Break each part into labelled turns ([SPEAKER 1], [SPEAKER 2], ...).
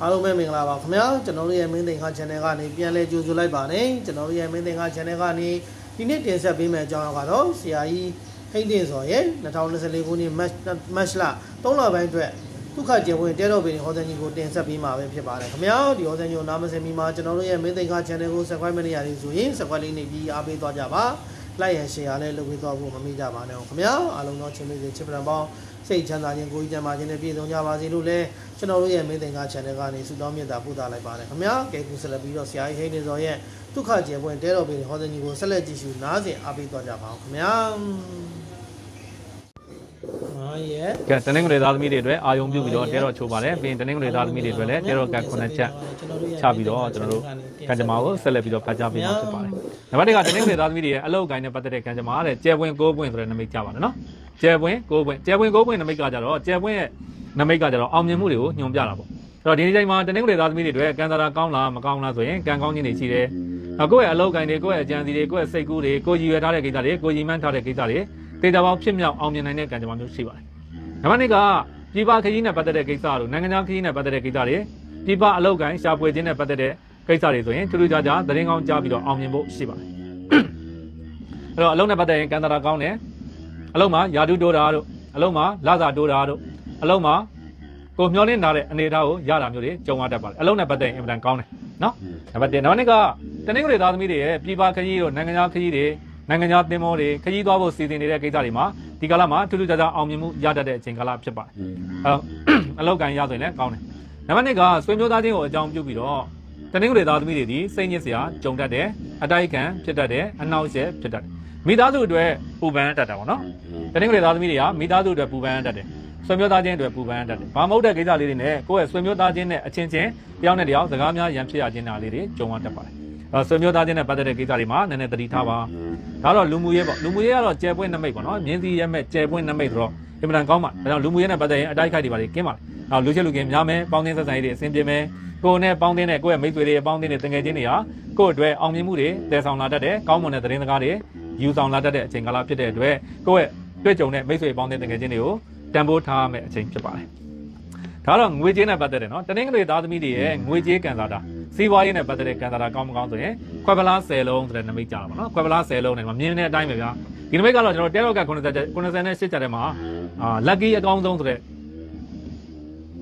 [SPEAKER 1] အားလုံးပဲမင်္ဂလာပါခင်ဗျာကျွန်တော်တို့ရဲ့မင်းသိန်ခါ channel ကနေပြန်လဲကြိုဆိုလိုက်ပါတယ်ကျွန်တော်တို့ရဲ့မင်းသိန်ခါ channel ကနေဒီနေ့တင်ဆက်ပေးမယ့်အကြောင်းအရာကတော့ဆရာကြီးဟိတ်တင်စော်ရဲ့2024ခုနှစ် match match လ3လပိုင်းအတွက်ဒုက္ခကျေဝင်တဲတော့ပင်ဟောစံကြီးကိုတင်ဆက်ပေးမှာပဲဖြစ်ပါတယ်ခင်ဗျာဒီဟောစံကြီးကိုနားမစင်မီမှာကျွန်တော်တို့ရဲ့မင်းသိန်ခါ channel ကို subscribe မနေရသေးဆိုရင် subscribe လေးနှိပ်ပြီးအားပေးသွားကြပါ like and share လည်းလုပ်ပေးသွားဖို့မမေ့ကြပါနဲ့ခင်ဗျာအားလုံးသောချစ်မိတ်ဆွေချစ်ပရံပေါင်းစိတ်ချမ်းသာခြင်းကိုယ်ကြီးချမ်းသာခြင်းနဲ့ပြည့်စုံကြပါစေလို့လည်းကျွန်တော်တို့ရဲ့မင်းသင်္ကာ channel ကနေဆုတောင်းမေတ္တာပို့သလိုက်ပါတယ်ခင်ဗျာကဲကူဆက်လက်ပြီးတော့ဆရာကြီးဟိနေစော်ရဲ့ဒုက္ခကျေပွင့်တဲတော်ပင်ဟောစင်ကြီးကိုဆက်လက်ကြည့်ရှုနားဆင်အားပေးသွားကြပါအောင်ခင်ဗျာမာရဲ့ကဲတနင်္ဂနွေသားသမီးတွေအတွက်အာယုံပြုပြီးတော့တဲတော်ချိုးပါတယ်ပြီးရင်တနင်္ဂနွေသားသမီးတွေအတွက်လည်းတဲတော်ကခုနှစ်ချက်ချပြီးတော့ကျွန်တော်တို့ကံကြမ္မာကိုဆက်လက်ပြီးတော့ဖတ်ကြားပေးမှာဖြစ်ပါတယ်နံပါတ်1ကတနင်္ဂနွေသားသမီးတွေရဲ့အလောက်ကိုင်းနဲ့ပတ်သက်တဲ့ကံကြမ္မာတဲ့ကျဲပွင့်၉ပွင့်ဆိုတဲ့နမိတ်ကြပါတယ်နော်ကျယ်ပွင့်ကိုပွင့်ကျယ်ပွင့်ကိုပွင့်နမိတ်ကကြတော့ကျယ်ပွင့်ရဲ့နမိတ်ကကြတော့အောင်မြင်မှုတွေကိုညွှန်ပြတာပေါ့အဲ့တော့ဒီနေ့ချိန်မှာတနင်္ဂနွေသားသမီးတွေအတွက်ကံစားတာကောင်းလားမကောင်းလားဆိုရင်ကံကောင်းခြင်းတွေရှိတယ်။ကိုယ့်ရဲ့အလုပ်ကိုင်တွေကိုယ့်ရဲ့အကြံစီတွေကိုယ့်ရဲ့စိတ်ကူးတွေကိုယ်ရည်ရွယ်ထားတဲ့ကိစ္စတွေကိုယ်ရည်မှန်းထားတဲ့ကိစ္စတွေတေချာပေါင်းဖြစ်မြောက်အောင်မြင်နိုင်တဲ့ကံကြမ္မာမျိုးရှိပါတယ်။နံပါတ်2ကပြည်ပခရီးနဲ့ပတ်သက်တဲ့ကိစ္စတို့နိုင်ငံခြားခရီးနဲ့ပတ်သက်တဲ့ကိစ္စတွေပြည်ပအလုပ်ကိုင်ရှာဖွေခြင်းနဲ့ပတ်သက်တဲ့ကိစ္စတွေဆိုရင်ထူးထူးခြားခြားသတင်းကောင်းကြားပြီးတော့အောင်မြင်ဖို့ရှိပါတယ်။အဲ့တော့အလုပ်နဲ့ပတ်သက်ရင်ကံစားတာကောင်းတယ်။အလုံးမှာယာတုတိုးတာတို့အလုံးမှာလစာတိုးတာတို့အလုံးမှာကိုမျောလင်းထားတဲ့အနေအထားကိုရတာမျိုးတွေကြုံရတတ်ပါတယ်အလုံးနဲ့ပတ်သက်ရင်အင်မတန်ကောင်းတယ်နော်နံပါတ်1နောက်နေ့ကတနင်္ဂနွေသားသမီးတွေရဲ့ပြည်ပခရီးတို့နိုင်ငံခြားခရီးတွေနိုင်ငံခြားသင်္ဘောတွေခရီးသွားဖို့စီစဉ်နေတဲ့ကိစ္စတွေမှာဒီကာလမှာထူးထူးခြားခြားအောင်မြင်မှုရတတ်တဲ့အချိန်ကာလဖြစ်ပါတယ်အလောက်ကန်ရဆိုရင်လည်းကောင်းတယ်နံပါတ်1ကဆွေမျိုးသားချင်းကိုအကြောင်းပြုပြီးတော့တနင်္ဂနွေသားသမီးတွေဒီစိတ်ညစ်စရာကြုံတတ်တယ်အတိုက်ခံဖြစ်တတ်တယ်အနှောင့်အယှက်ဖြစ်တတ်တယ်မိသားစုအတွက်ပူပန်တတ်တာပေါ့နော်တနင်္ဂနွေသားသမီးတွေကမိသားစုအတွက်ပူပန်တတ်တယ်ဆွေမျိုးသားချင်းအတွက်ပူပန်တတ်တယ်ဘာမဟုတ်တဲ့ကိစ္စလေးတွေနဲ့ကိုယ့်ရဲ့ဆွေမျိုးသားချင်းနဲ့အချင်းချင်းတယောက်နဲ့တယောက်စကားများရန်ဖြစ်ရခြင်းတာလေးတွေကြုံရတတ်ပါတယ်ဆွေမျိုးသားချင်းနဲ့ပတ်သက်တဲ့ကိစ္စတွေမှာနည်းနည်းသတိထားပါဒါတော့လူမှုရေးပေါ့လူမှုရေးကတော့ကျယ်ပွင့်နမိတ်ပေါ့နော်မြင်းစည်းရဲမဲ့ကျယ်ပွင့်နမိတ်ဆိုတော့အင်မတန်ကောင်းပါဒါကြောင့်လူမှုရေးနဲ့ပတ်သက်ရင်အတိုက်ခိုက်တွေပါလေကင်းပါလေနောက်လူချက်လူကင်းများမယ်ပေါင်းသင်းဆက်ဆံရေးတွေအဆင်ပြေမယ်ကိုယ်နဲ့ပေါင်းသင်းတဲ့ကိုယ့်ရဲ့မိတ်ဆွေတွေပေါင်းသင်းတဲ့တငယ်ချင်းတွေဟာကိုယ့်အတွက်အောင်မြင်မှုတွေတည်ဆောင်လာတတ်တယ်ကောင်းမွန်တဲ့သတင်းစကားတွေယူဆောင်လာတတ်တဲ့အချိန်ကာလဖြစ်တဲ့အတွက်ကိုယ့်ရဲ့တွေ့ကြုံတဲ့မိတ်ဆွေပေါင်းတဲ့တကယ်ချင်းတွေကိုတန်ဖိုးထားရမယ့်အချိန်ဖြစ်ပါတယ်။ဒါတော့ငွေကြေးနဲ့ပတ်သက်တယ်နော်။တနင်္ဂနွေသားသမီးတွေရဲ့ငွေကြေးကန်စားတာစီးပွားရေးနဲ့ပတ်သက်တဲ့ကန်စားတာကောင်းမကောင်းဆိုရင်ခွဲပလား10လုံးဆိုတဲ့နမိတ်ကြတာပါနော်။ခွဲပလား10လုံးနဲ့မမြင်တဲ့အတိုင်းပဲဗျာ။ဒီနမိတ်ကတော့ကျွန်တော်တဲရော့က90 98ကျတဲ့မှာအာ lucky အကောင်းဆုံးဆိုတဲ့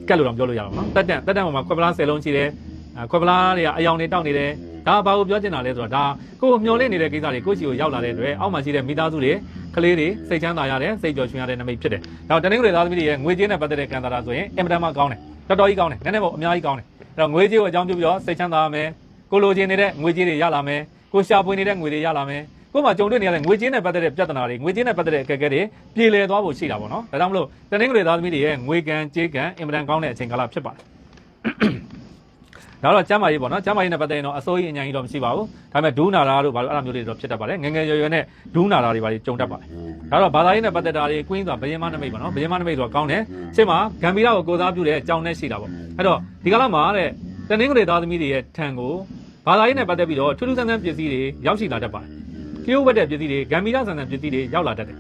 [SPEAKER 1] ကတ်လို့တော့ပြောလို့ရအောင်နော်။တက်တန်တက်တန်ပေါ်မှာခွဲပလား10လုံးရှိတယ်။ခွက်ပလားတွေကအယောင်တွေတောက်နေတယ်ဒါဘာကိုပြောချင်တာလဲဆိုတော့ဒါကိုယ်မျောလင့်နေတဲ့ကိစ္စတွေကိုယ့်စီကိုရောက်လာတဲ့အတွက်အောက်မှာရှိတဲ့မိသားစုတွေကလေးတွေစိတ်ချမ်းသာရတယ်စိတ်ကြော်ရွှင်ရတဲ့နမိတ်ဖြစ်တယ်ဒါတနင်္ဂနွေသားသမီးတွေရဲ့ငွေကြေးနဲ့ပတ်သက်တဲ့ကံတာဆိုရင်အင်မတန်မှကောင်းတယ်တော်တော်ကြီးကောင်းတယ်နည်းနည်းပေါ့အများကြီးကောင်းတယ်အဲ့တော့ငွေကြေးကိုအကြောင်းပြုပြီးတော့စိတ်ချမ်းသာရမယ်ကိုလိုချင်နေတဲ့ငွေကြေးတွေရလာမယ်ကိုရှာပွေနေတဲ့ငွေတွေရလာမယ်ကိုမှကြုံတွေ့နေရတဲ့ငွေချင်းနဲ့ပတ်သက်တဲ့ပြဿနာတွေငွေချင်းနဲ့ပတ်သက်တဲ့အခက်အခဲတွေပြေလည်သွားဖို့ရှိတာပေါ့နော်ဒါကြောင့်မလို့တနင်္ဂနွေသားသမီးတွေရဲ့ငွေကံကြေးကံအင်မတန်ကောင်းတဲ့အချိန်ကာလဖြစ်ပါတယ်နောက်တော့ကျမ်းမာရေးပေါ့နော်ကျမ်းမာရေးနဲ့ပတ်သက်ရင်တော့အစိုးရအညာကြီးတော့မရှိပါဘူးဒါပေမဲ့ဒူးနာလာတို့ဘာလို့အဲ့လိုမျိုးတွေတော့ဖြစ်တတ်ပါတယ်ငငယ်ရွယ်ရွယ်နဲ့ဒူးနာလာတွေဘာတွေကြုံတတ်ပါတယ်ဒါတော့ဘာသာရေးနဲ့ပတ်သက်တာတွေ queen ဆိုတာဘယင်းမနမိတ်ပေါ့နော်ဘယင်းမနမိတ်ဆိုတာကောင်းတယ်ရှင်းမှာဂမ်ဘီရာကိုကိုစားပြုတဲ့အကြောင်းနဲ့ရှိတာပေါ့အဲ့တော့ဒီကလာမှာတဲ့တနင်္ဂနွေသားသမီးတွေရဲ့ထံကိုဘာသာရေးနဲ့ပတ်သက်ပြီးတော့ထူးထူးဆန်းဆန်းပစ္စည်းတွေရောက်ရှိလာတတ်ပါတယ်ကီယိုဝက်တဲ့ပစ္စည်းတွေဂမ်ဘီရာဆန်ဆန်ပစ္စည်းတွေရောက်လာတတ်တယ်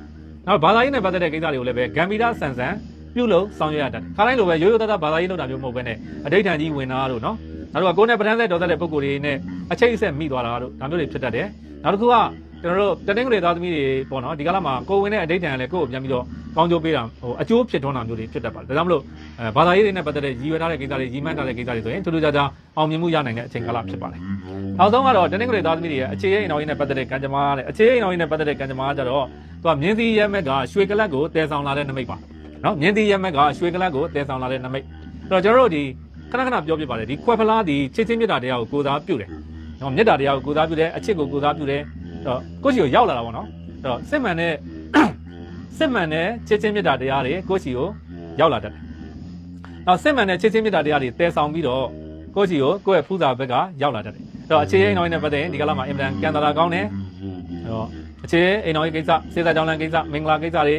[SPEAKER 1] နောက်ဘာသာရေးနဲ့ပတ်သက်တဲ့ကိစ္စတွေကိုလည်းပဲဂမ်ဘီရာဆန်ဆန်ပြုလုပ်ဆောင်ရွက်ရတတ်တယ်ခါတိုင်းလိုပဲရိုးရိုးသားသားဘာသာရေးလုပ်တာမျိုးမဟုတ်ဘဲနဲ့အဋိဌာန်ကြီးဝင်တာတို့နော်နောက်တစ်ခုကကိုယ်နဲ့ပဋ္ဌာန်းဆက်တော်သက်တဲ့ပုံကိုယ်တွေနဲ့အချိတ်အဆက်မိသွားတာတို့ဒါမျိုးတွေဖြစ်တတ်တယ်နောက်တစ်ခုကကျွန်တော်တို့တတင်းကလေးသားသမီးတွေပေါ့နော်ဒီကလာမှာကိုဝင်တဲ့အတိတ်တန်လည်းကိုယ့်ကိုပြန်ပြီးတော့ကောင်းကျိုးပေးတာဟိုအကျိုးဖြစ်ထွန်းတာမျိုးတွေဖြစ်တတ်ပါတယ်ဒါကြောင့်မလို့ဘာသာရေးတွေနဲ့ပတ်သက်တဲ့ရည်ရွယ်ထားတဲ့ကိစ္စတွေရည်မှန်းထားတဲ့ကိစ္စတွေဆိုရင်ထူးထူးခြားခြားအောင်မြင်မှုရနိုင်တဲ့အချိန်ကာလဖြစ်ပါတယ်နောက်ဆုံးကတော့တတင်းကလေးသားသမီးတွေရဲ့အခြေရေးအိမ်တော်ရေးနဲ့ပတ်သက်တဲ့ကံကြမ္မာတဲ့အခြေရေးအိမ်တော်ရေးနဲ့ပတ်သက်တဲ့ကံကြမ္မာကတော့သူကမြင်းသီးရဲမက်ကရွှေကလတ်ကိုတည်ဆောင်လာတဲ့နမိတ်ပါနော်မြင်းသီးရဲမက်ကရွှေကလတ်ကိုတည်ဆောင်လာတဲ့နမိတ်အဲ့တော့ကျွန်တော်တို့ဒီခဏခဏပြောပြပါတယ်ဒီခွဲဖလားဒီချစ်ချင်းမြတ်တာတရားကိုကိုစားပြုတယ်နော်မြတ်တာတရားကိုကိုစားပြုတယ်အချစ်ကိုကိုစားပြုတယ်အဲ့တော့ကိုရှိကိုရောက်လာတာပေါ့နော်အဲ့တော့စစ်မှန်တဲ့စစ်မှန်တဲ့ချစ်ချင်းမြတ်တာတရားတွေကိုရှိကိုရောက်လာတတ်တယ်နောက်စစ်မှန်တဲ့ချစ်ချင်းမြတ်တာတရားတွေတည်ဆောင်ပြီးတော့ကိုရှိကိုကိုယ့်ရဲ့ဖူးစာဘက်ကရောက်လာတတ်တယ်အဲ့တော့အခြေရင်းကောင်းတဲ့ပတ်သက်ရင်ဒီကလာမှာအင်တန်ကန်တာလာကောင်းတယ်အဲ့တော့အခြေအိမ်တော်ရေးကိစ္စစေတကြောင်းလန်ကိစ္စမင်္ဂလာကိစ္စတွေ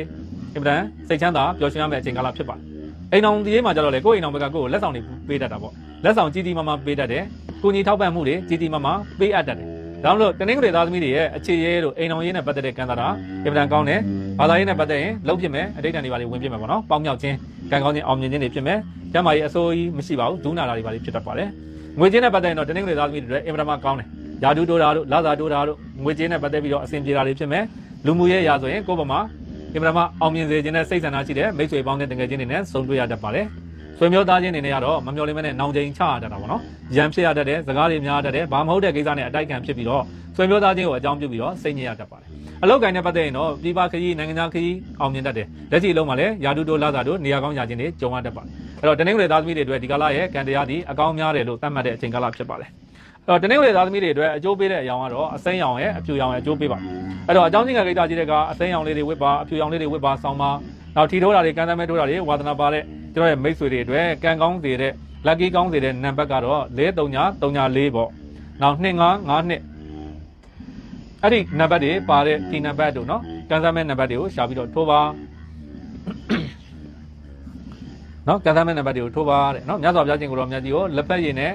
[SPEAKER 1] အင်တန်စိတ်ချမ်းသာပျော်ရွှင်ရမယ့်အချိန်ကာလဖြစ်ပါတယ်အိမ်အောင်ဒီမှာကြတော့လေကိုယ့်အိမ်အောင်ဘက်ကကိုယ့်ကိုလက်ဆောင်တွေပေးတတ်တာပေါ့လက်ဆောင်ကြီးကြီးမားမားပေးတတ်တယ်ကိုကြီးထောက်ပံ့မှုတွေကြီးကြီးမားမားပေးအပ်တတ်တယ်ဒါမှမဟုတ်တနင်္ဂနွေသားသမီးတွေရဲ့အခြေရဲတို့အိမ်အောင်ရေးနဲ့ပတ်သက်တဲ့ကံတာတာအင်မတန်ကောင်းတယ်ဘာသာရေးနဲ့ပတ်သက်ရင်လုံးဖြစ်မယ်အတိတ်တန်တွေပါလေဝင်ဖြစ်မယ်ပေါ့နော်ပေါင်းမြောက်ခြင်းကံကောင်းခြင်းအောင်မြင်ခြင်းတွေဖြစ်မယ်ကျမ်းမာရေးအစိုးရမရှိပါဘူးဒုနာတာတွေပါလေဖြစ်တတ်ပါတယ်ငွေချင်းနဲ့ပတ်သက်ရင်တော့တနင်္ဂနွေသားသမီးတွေအင်မတန်မှကောင်းတယ်ယာဒူတိုတာတို့လာဇာတိုတာတို့ငွေချင်းနဲ့ပတ်သက်ပြီးတော့အဆင်ပြေတာတွေဖြစ်မယ်လူမှုရေးအရာဆိုရင်ကိုယ့်ဘက်မှာအင်မတန်မှအောင်မြင်စေခြင်းနဲ့စိတ်ဆန္ဒရှိတဲ့မိတ်ဆွေပေါင်းနဲ့တကယ်ချင်းတွေနဲ့ဆုံတွေ့ရတတ်ပါတယ်ဆွေမျိုးသားချင်းတွေနဲ့ကတော့မမျော်လင့်မနဲ့နောင်ချိန်ချရတတ်တာပေါ့နော်ရံဖြစ်ရတတ်တယ်စကားတွေများတတ်တယ်ဘာမဟုတ်တဲ့ကိစ္စနဲ့အတိုက်ခံဖြစ်ပြီးတော့ဆွေမျိုးသားချင်းကိုအကြောင်းပြုပြီးတော့စိတ်ညစ်ရတတ်ပါတယ်အလောက်ကိုင်းနဲ့ပတ်သက်ရင်တော့ပြည်ပခရီးနိုင်ငံခြားခရီးအောင်မြင်တတ်တယ်လက်ရှိအလုံးမှာလည်းယာတုတိုလာသာတို့နေရာကောင်းရာချင်းတွေကြုံရတတ်ပါတယ်အဲ့တော့တနင်္ဂနွေသားသမီးတွေအတွက်ဒီကလာရဲ့ကံတရားဒီအကောင်းများတယ်လို့သတ်မှတ်တဲ့အချိန်ကာလဖြစ်ပါတယ်တော့တနေ့ဝေသားသမီးတွေအတွက်အကျိုးပေးတဲ့အကြောင်းကတော့အစိမ်းရောင်ရဲ့အဖြူရောင်ရဲ့အကျိုးပေးပါအဲ့တော့အကြောင်းချင်းကကိစ္စကြီးတဲ့ကအစိမ်းရောင်လေးတွေဝတ်ပါအဖြူရောင်လေးတွေဝတ်ပါဆောင်းပါနောက်ထီထိုးတာတွေကန်းသမဲထိုးတာတွေဝါသနာပါတဲ့ကျွန်တော်ရဲ့မိတ်ဆွေတွေအတွက်ကံကောင်းစေတဲ့ lucky ကောင်းစေတဲ့နံပါတ်ကတော့03934ပေါ့နောက်2952အဲ့ဒီနံပါတ်တွေပါတဲ့ဒီနံပါတ်တို့နော်ကန်ဆာမဲနံပါတ်တွေကိုရှာပြီးတော့ထိုးပါနော်ကန်ဆာမဲနံပါတ်တွေကိုထိုးပါတဲ့နော်မြတ်စွာဘုရားရှင်ကိုရောမြတ်ကြီးကိုလက်ပတ်ရည်နဲ့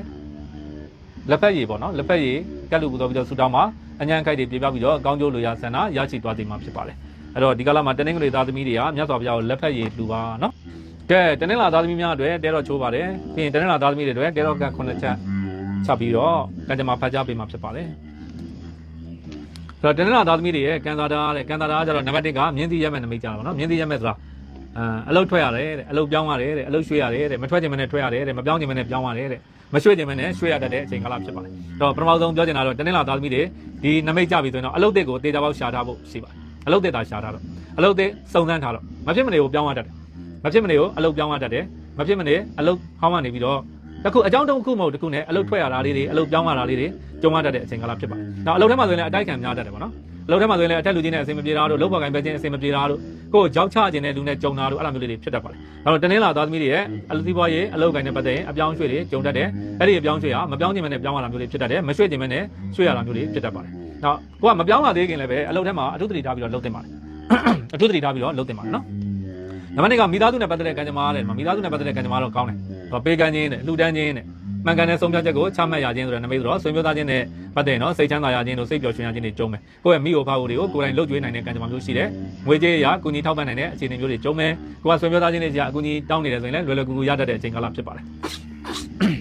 [SPEAKER 1] လက်ဖက်ရည်ပေါ့နော်လက်ဖက်ရည်ကတ်လူပူတော်ပြီးတော့ဆူတောင်းမှာအညံခိုက်တွေပြပြပြီးတော့အကောင်းကျိုးလိုရာဆန္ဒရရှိသွားခြင်းမှာဖြစ်ပါတယ်အဲ့တော့ဒီကလာမှာတနင်္ဂနွေသားသမီးတွေကမြတ်စွာဘုရားကိုလက်ဖက်ရည်လူပါနော်ကဲတနင်္လာသားသမီးများအတွက်တဲတော့ချိုးပါတယ်ပြီးရင်တနင်္လာသားသမီးတွေအတွက်တဲတော့ကတ်9ချက်ချပြီးတော့ကံကြမ္မာဖတ်ကြားပေးမှာဖြစ်ပါတယ်ဆိုတော့တနင်္လာသားသမီးတွေရဲ့ကန်သာတာတဲ့ကန်သာတာကကျတော့နံပါတ်1ကမြင်းသီးရက်မဲ့နမိတ်ကြတာပေါ့နော်မြင်းသီးရက်မဲ့ဆိုတာအအလုတ်ထွက်ရတယ်တဲ့အလုတ်ပြောင်းရတယ်တဲ့အလုတ်ရွှေ့ရတယ်တဲ့မထွက်ခြင်းမနဲ့ထွက်ရတယ်တဲ့မပြောင်းခြင်းမနဲ့ပြောင်းရတယ်တဲ့မရွှေ့ခြင်းမနဲ့ရွှေ့ရတတ်တဲ့အချိန်ကာလဖြစ်ပါတယ်။အဲ့တော့ပထမဆုံးပြောချင်တာတော့တနင်္လာသားသမီးတွေဒီနမိတ်ကြပြီဆိုရင်တော့အလုတ်တဲ့ကိုတေချာပေါက်ရှာထားဖို့ရှိပါတယ်။အလုတ်တဲ့သာရှာထားတော့အလုတ်တဲ့စုံစမ်းထားတော့မဖြစ်မနေကိုပြောင်းရတတ်တယ်။မဖြစ်မနေကိုအလုတ်ပြောင်းရတတ်တယ်။မဖြစ်မနေအလုတ်ဟောင်းကနေပြီးတော့တခုအကြောင်းတစ်ခုမဟုတ်တစ်ခုနဲ့အလုတ်ထွက်ရတာလေးတွေအလုတ်ပြောင်းရတာလေးတွေကြုံရတတ်တဲ့အချိန်ကာလဖြစ်ပါတယ်။နောက်အလုတ်ထဲမှာဆိုရင်လည်းအတိုက်ခံများတတ်တယ်ပေါ့နော်။အလုပ်ထဲမှာဆိုရင်လည်းအထက်လူချင်းနဲ့အဆင်မပြေတာတို့လုပ်ပေါ်ကိုင်းပဲချင်းအဆင်မပြေတာတို့ကိုယ်ကြောက်ချခြင်းနဲ့လူနဲ့ကြုံတာတို့အဲ့လိုမျိုးလေးတွေဖြစ်တတ်ပါတယ်ဒါတော့တနင်္လာသားသမီးတွေရဲ့အလုပ်သီးပွားရေးအလုပ်ကိုင်းနဲ့ပတ်သက်ရင်အပြောင်းရွှေ့တွေကြုံတတ်တယ်အဲ့ဒီအပြောင်းရွှေ့ဟာမပြောင်းခြင်းမနဲ့ပြောင်းလာတာမျိုးလေးဖြစ်တတ်တယ်မရွှေ့ခြင်းမနဲ့ရွှေ့ရတာမျိုးလေးဖြစ်တတ်ပါတယ်နောက်ကိုကမပြောင်းလာသေးခင်လည်းပဲအလုပ်ထဲမှာအထုတတိထားပြီးတော့လုပ်တင်ပါတယ်အထုတတိထားပြီးတော့လုပ်တင်ပါတယ်နော်နံပါတ်1ကမိသားစုနဲ့ပတ်သက်တဲ့ကံကြမ္မာတဲ့မိသားစုနဲ့ပတ်သက်တဲ့ကံကြမ္မာတော့ကောင်းတယ်။ပေကံချင်းနဲ့လူတန်းချင်းနဲ့မှန်ကန်တဲ့ဆုံးဖြတ်ချက်ကိုချမှတ်ရခြင်းဆိုတဲ့နမိတ်ဆိုတော့ဆွေမျိုးသားချင်းနဲ့ပတ်သက်ရင်တော့စိတ်ချမ်းသာရခြင်းတို့စိတ်ပျော်ရွှင်ရခြင်းတွေကြုံမယ်ကိုယ့်ရဲ့မိဘဖအူတွေကိုကိုယ်တိုင်လှုပ်ကြွေးနိုင်တဲ့ကံကြမ္မာမျိုးရှိတယ်ငွေကြေးအရကူညီထောက်ပံ့နိုင်တဲ့အခြေအနေမျိုးတွေကြုံမယ်ကိုယ်ကဆွေမျိုးသားချင်းတွေကြာအကူအညီတောင်းနေတယ်ဆိုရင်လည်းလွယ်လွယ်ကူကူရတတ်တဲ့အချိန်ကာလဖြစ်ပါတယ်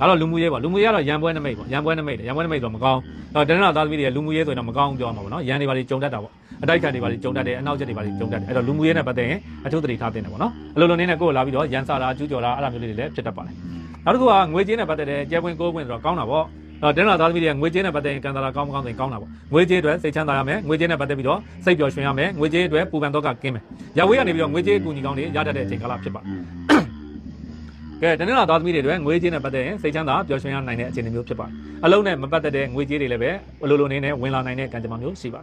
[SPEAKER 1] ဒါတော့လူမှုရေးပေါ့လူမှုရေးကတော့ရန်ပွဲနမိတ်ပေါ့ရန်ပွဲနမိတ်ရန်ပွဲနမိတ်ဆိုတော့မကောင်းတော့တနင်္လာသားသမီးတွေကလူမှုရေးဆိုရင်တော့မကောင်းပြောမှာပေါ့နော်ရန်တွေပါလေကြုံတတ်တာပေါ့အတိုက်ခံတွေပါလေကြုံတတ်တယ်အနောက်ချက်တွေပါလေကြုံတတ်တယ်အဲ့တော့လူမှုရေးနဲ့ပတ်သက်ရင်အထူးသတိထားသင့်တယ်ပေါ့နော်အလိုလိုနေနဲ့ကိုယ်လာပြီးတော့ရန်စာတာကျူးကျော်တာအဲ့လိုမျိုးလေးတွေလည်းဖြစ်တတ်ပါလေနောက်တစ်ခုကငွေကြေးနဲ့ပတ်သက်တဲ့ကျဲပွင့်ကိုးပွင့်ဆိုတော့ကောင်းတာပေါ့တော့တင်းလာသားသမီးတွေကငွေကြေးနဲ့ပတ်သက်ရင်ကန်တာလာကောင်းမကောင်းဆိုရင်ကောင်းတာပေါ့ငွေကြေးအတွက်စိတ်ချမ်းသာရမယ်ငွေကြေးနဲ့ပတ်သက်ပြီးတော့စိတ်ပျော်ရွှင်ရမယ်ငွေကြေးအတွက်ပူပန်တော့ကကင်းမယ်ရဝေးကနေပြီးတော့ငွေကြေးအကူအညီကောင်းတွေရတတ်တဲ့အချိန်ကာလဖြစ်ပါတယ်ကဲတနင်္လာသားသမီးတွေအတွက်ငွေကြေးနဲ့ပတ်သက်ရင်စိတ်ချမ်းသာပျော်ရွှင်ရနိုင်တဲ့အခြေအနေမျိုးဖြစ်ပါတယ်အလုံးနဲ့မပတ်သက်တဲ့ငွေကြေးတွေလည်းပဲအလိုလိုနေနဲ့ဝင်လာနိုင်တဲ့ကံကြမ္မာမျိုးရှိပါ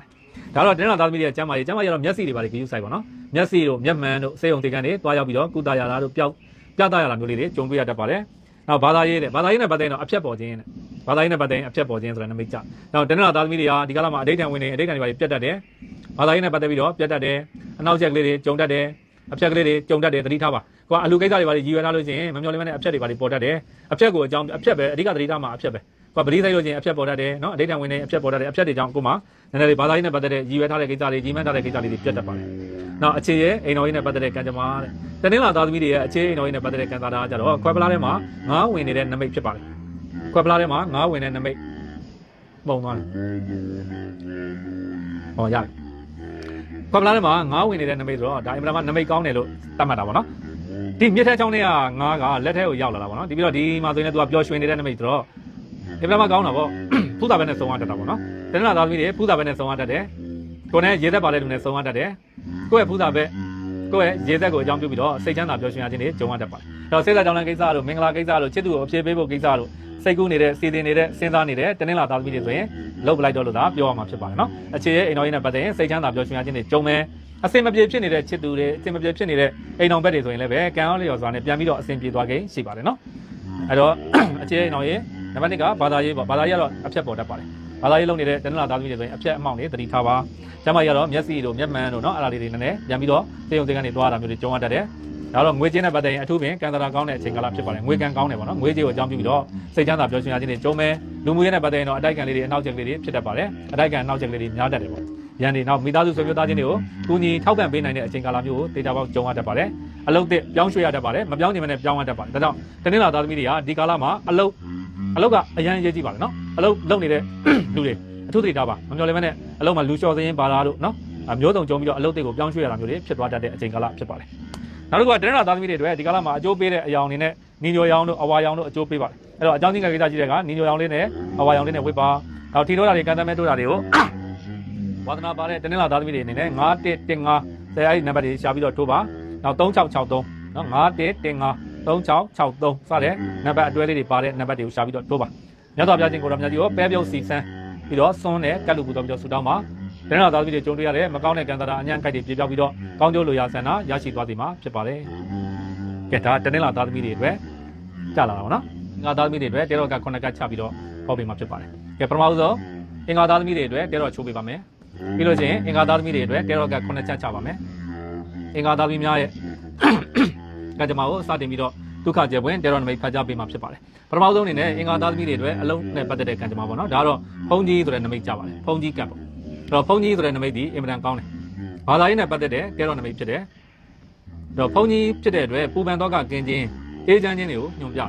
[SPEAKER 1] တယ်ဒါတော့တနင်္လာသားသမီးတွေရဲ့ကျမ်းမာရေးကျမ်းမာရေးတော့မျက်စိတွေပါလေကြည့်ယူဆိုင်ပါနော်မျက်စိတို့မျက်မှန်တို့စေယုံတေကန်တွေတွားရောက်ပြီးတော့ကုသရတာတို့ပျောက်ပြသရတာမျိုးလေးတွေကြုံတွေ့ရတတ်ပါတယ်နောက်ဘာသာရေးတဲ့ဘာသာရေးနဲ့ပတ်သက်ရင်တော့အဖြတ်ပေါ်ခြင်းတဲ့ဘာသာရေးနဲ့ပတ်သက်ရင်အဖြတ်ပေါ်ခြင်းဆိုတာနမိတ်ကြနောက်တနင်္လာသားသမီးတွေကဒီကလာမှာအဋိဌံဝင်နေအဋိဌံတွေပါပြတ်တတ်တယ်ဘာသာရေးနဲ့ပတ်သက်ပြီးတော့ပြတ်တတ်တယ်အနောက်ချက်ကလေးတွေကြုံတတ်တယ်အဖြက်ကလေးတွေကြုံတတ်တယ်သတိထားပါကိုကအလူကိစ္စတွေပါလေရည်ရွယ်ထားလို့ရှိရင်မမျော်လင့်မနဲ့အဖြက်တွေပါလေပေါ်တတ်တယ်အဖြက်ကိုအကြောင်းအဖြက်ပဲအဓိကသတိထားမှာအဖြက်ပဲကိုကပရိသတ်လို့ချင်းအဖြက်ပေါ်တတ်တယ်နော်အဋိဌံဝင်နေအဖြက်ပေါ်တတ်တယ်အဖြက်တွေကြောင့်ကိုမှနည်းနည်းလေးဘာသာရေးနဲ့ပတ်သက်တဲ့ရည်ရွယ်ထားတဲ့ကိစ္စတွေကြီးမှန်းထားတဲ့ကိစ္စတွေပြတ်တတ်ပါတယ်နောက်အခြေရဲ့အိမ်တော်ရေးနဲ့ပတ်သက်တဲ့ကံကြမ္မာတဲ့တနင်္လာသားသမီးတွေရဲ့အခြေအိမ်တော်ရေးနဲ့ပတ်သက်တဲ့ကံစားတာကြတော့ခွဲပလားထဲမှာငားဝင်နေတဲ့နမိတ်ဖြစ်ပါလေခွဲပလားထဲမှာငားဝင်တဲ့နမိတ်ပုံသွားတယ်ဟောရတယ်ကွန်ပလာထဲမှာငါးဝင်နေတဲ့နမိတ်ဆိုတော့ဒါအင်မတန်မှနမိတ်ကောင်းတယ်လို့သတ်မှတ်တာပေါ့နော်ဒီမြစ်ထဲချောင်းထဲကငါးကလက်ထဲကိုရောက်လာတာပေါ့နော်ဒီပြီးတော့ဒီမှာဆိုရင်လည်းသူကပျော်ရွှင်နေတဲ့နမိတ်ဆိုတော့အင်မတန်မှကောင်းတာပေါ့ဖူးတာပဲနဲ့စုံရတတ်တာပေါ့နော်တနင်္လာသားသမီးတွေဖူးတာပဲနဲ့စုံရတတ်တယ်ကိုယ်နဲ့ရေသက်ပါတဲ့လူနဲ့စုံရတတ်တယ်ကိုယ့်ရဲ့ဖူးတာပဲကိုယ့်ရဲ့ရေသက်ကိုအကြောင်းပြုပြီးတော့စိတ်ချမ်းသာပျော်ရွှင်ရခြင်းတွေကြုံရတတ်ပါတယ်။အဲတော့စိတ်သာကြောင်းလန်းကိစ္စတို့မင်္ဂလာကိစ္စတို့ချစ်သူကိုအပြည့်ပေးဖို့ကိစ္စတို့စိတ်ကူးနေတဲ့စီတင်နေတဲ့စဉ်းစားနေတဲ့တင်းနှင်းလာသားသမီးတွေဆိုရင်လုပ်ပလိုက်တော့လို့သာပြောရမှာဖြစ်ပါတယ်နော်။အခြေရဲ့အိမ်တော်ရေးနဲ့ပတ်သက်ရင်စိတ်ချမ်းသာပျော်ရွှင်ရခြင်းတွေကြုံမယ်။အစင်မပြေဖြစ်နေတဲ့ချစ်သူတွေအစင်မပြေဖြစ်နေတဲ့အိမ်တော်ဘက်တွေဆိုရင်လည်းပဲကံအောင်လျော်စွာနဲ့ပြန်ပြီးတော့အစင်ပြေသွားခြင်းရှိပါတယ်နော်။အဲတော့အခြေရဲ့အိမ်တော်ရေးနံပါတ်1ကဘာသာရေးပေါ့ဘာသာရေးကတော့အဖြတ်ပေါ်တတ်ပါတယ်။ဘာသာရေးလုပ်နေတဲ့တနင်္လာသားသမီးတွေဆိုရင်အပြက်အမှောင်တွေတတိထားပါကျမကြီးကတော့မျက်စိတို့မျက်မှန်တို့နော်အဲ့ဒါလေးတွေနည်းနည်းပြန်ပြီးတော့စေယုံစေကန်တွေတွားတာမျိုးတွေကြုံရတတ်တယ်ဒါတော့ငွေချင်းနဲ့ပတ်သက်ရင်အထူးပင်ကံတရာကောင်းတဲ့အချိန်ကာလဖြစ်ပါတယ်ငွေကံကောင်းတယ်ပေါ့နော်ငွေကြီးကိုအကြောင်းပြုပြီးတော့စိတ်ချမ်းသာပျော်ရွှင်ရခြင်းတွေကြုံမယ်လူမှုရေးနဲ့ပတ်သက်ရင်တော့အတိုက်ကံလေးတွေအနောက်ကျက်လေးတွေဖြစ်တတ်ပါတယ်အတိုက်ကံအနောက်ကျက်လေးတွေများတတ်တယ်ပေါ့ရန်ဒီနောက်မိသားစုဆွေမျိုးသားချင်းတွေကိုကူညီထောက်ပံ့ပေးနိုင်တဲ့အချိန်ကာလမျိုးကိုဒေတာပေါက်ကြုံရတတ်ပါတယ်အလုတ်တက်ပြောင်းရွှေ့ရတတ်ပါတယ်မပြောင်းနေမနဲ့ပြောင်းရတတ်ပါတယ်ဒါကြောင့်တနင်္လာသားသမီးတွေကဒီကာလမှာအလုတ်အလုပ်ကအရန်ရေးကြည့်ပါလေနော်အလုပ်လုပ်နေတဲ့လူတွေအထူးသတိထားပါမပြောလဲမနဲ့အလုပ်မှာလူလျှော်စရင်ပါလာလို့နော်မျိုးစုံကြုံပြီးတော့အလုပ်တွေကိုပြောင်းရွှေ့ရတာမျိုးတွေဖြစ်သွားတတ်တဲ့အချိန်ကာလဖြစ်ပါတယ်နောက်တစ်ခုကတရဏသားသမီးတွေအတွက်ဒီကာလမှာအကျိုးပေးတဲ့အယောင်အနေနဲ့နီညိုရောင်တို့အဝါရောင်တို့အကျိုးပေးပါတယ်အဲ့တော့အကြောင်းကြီးကကိစ္စကြီးတဲ့ကနီညိုရောင်လေးနဲ့အဝါရောင်လေးနဲ့ဝေးပါနောက်ထီထိုးတာတွေကံတမ်းမဲ့ထိုးတာတွေကိုဝါသနာပါတဲ့တနင်္လာသားသမီးတွေအနေနဲ့9 1 1 5 10အဲ့ဒီနံပါတ်တွေရှာပြီးတော့ထိုးပါနောက်3663နော်9 1 1 5 3663စတဲ့နံပါတ်အတွဲလေးတွေပါတဲ့နံပါတ်တွေကိုရှာပြီးတော့တို့ပါမြတ်စွာဘုရားရှင်ကိုတော်မြတ်ကြီးကိုပဲပြုတ်စီစမ်းပြီးတော့စွန်းနဲ့ကတ်လူပူတော်ပြီးတော့ဆူတောင်းပါဒရဏသာသမီးတွေကြုံတွေ့ရတဲ့မကောင်းတဲ့ကံတရာအညံ့ခိုက်တွေပြေပြောက်ပြီးတော့ကောင်းကျိုးလိုရာဆန္ဒရရှိသွားစေမှာဖြစ်ပါတယ်ကဲဒါတနင်္လာသာသမီးတွေအတွက်ကြာလာတာပေါ့နော်ငါသာသမီးတွေအတွက်တဲတော့က9ကချပြီးတော့ဟောပေးမှာဖြစ်ပါတယ်ကဲပထမဆုံးအင်္ဂါသာသမီးတွေအတွက်တဲတော့ချိုးပေးပါမယ်ပြီးလို့ရှိရင်အင်္ဂါသာသမီးတွေအတွက်တဲတော့က9ချက်ချပါမယ်အင်္ဂါသာသမီးများရဲ့ကကြမ္မာကိုစတင်ပြီးတော့ဒုက္ခကျေပွင့်တေရောနမိတ်ဖတ်ကြားပေးမှာဖြစ်ပါတယ်ပထမဆုံးအနေနဲ့အင်္ဂါသားသမီးတွေအတွက်အလုံးနဲ့ပတ်သက်တဲ့ကံကြမ္မာပေါ့နော်ဒါကတော့ဖုန်ကြီးဆိုတဲ့နမိတ်ကြပါတယ်ဖုန်ကြီးကံပေါ့အဲ့တော့ဖုန်ကြီးဆိုတဲ့နမိတ်ဒီအင်မတန်ကောင်းတယ်ဘာသာရေးနဲ့ပတ်သက်တဲ့တေရောနမိတ်ဖြစ်တယ်အဲ့တော့ဖုန်ကြီးဖြစ်တဲ့အတွက်ပူပန်တော့ကကင်းခြင်းအေးချမ်းခြင်းတွေကိုညွှန်ပြတယ်ဒါကြော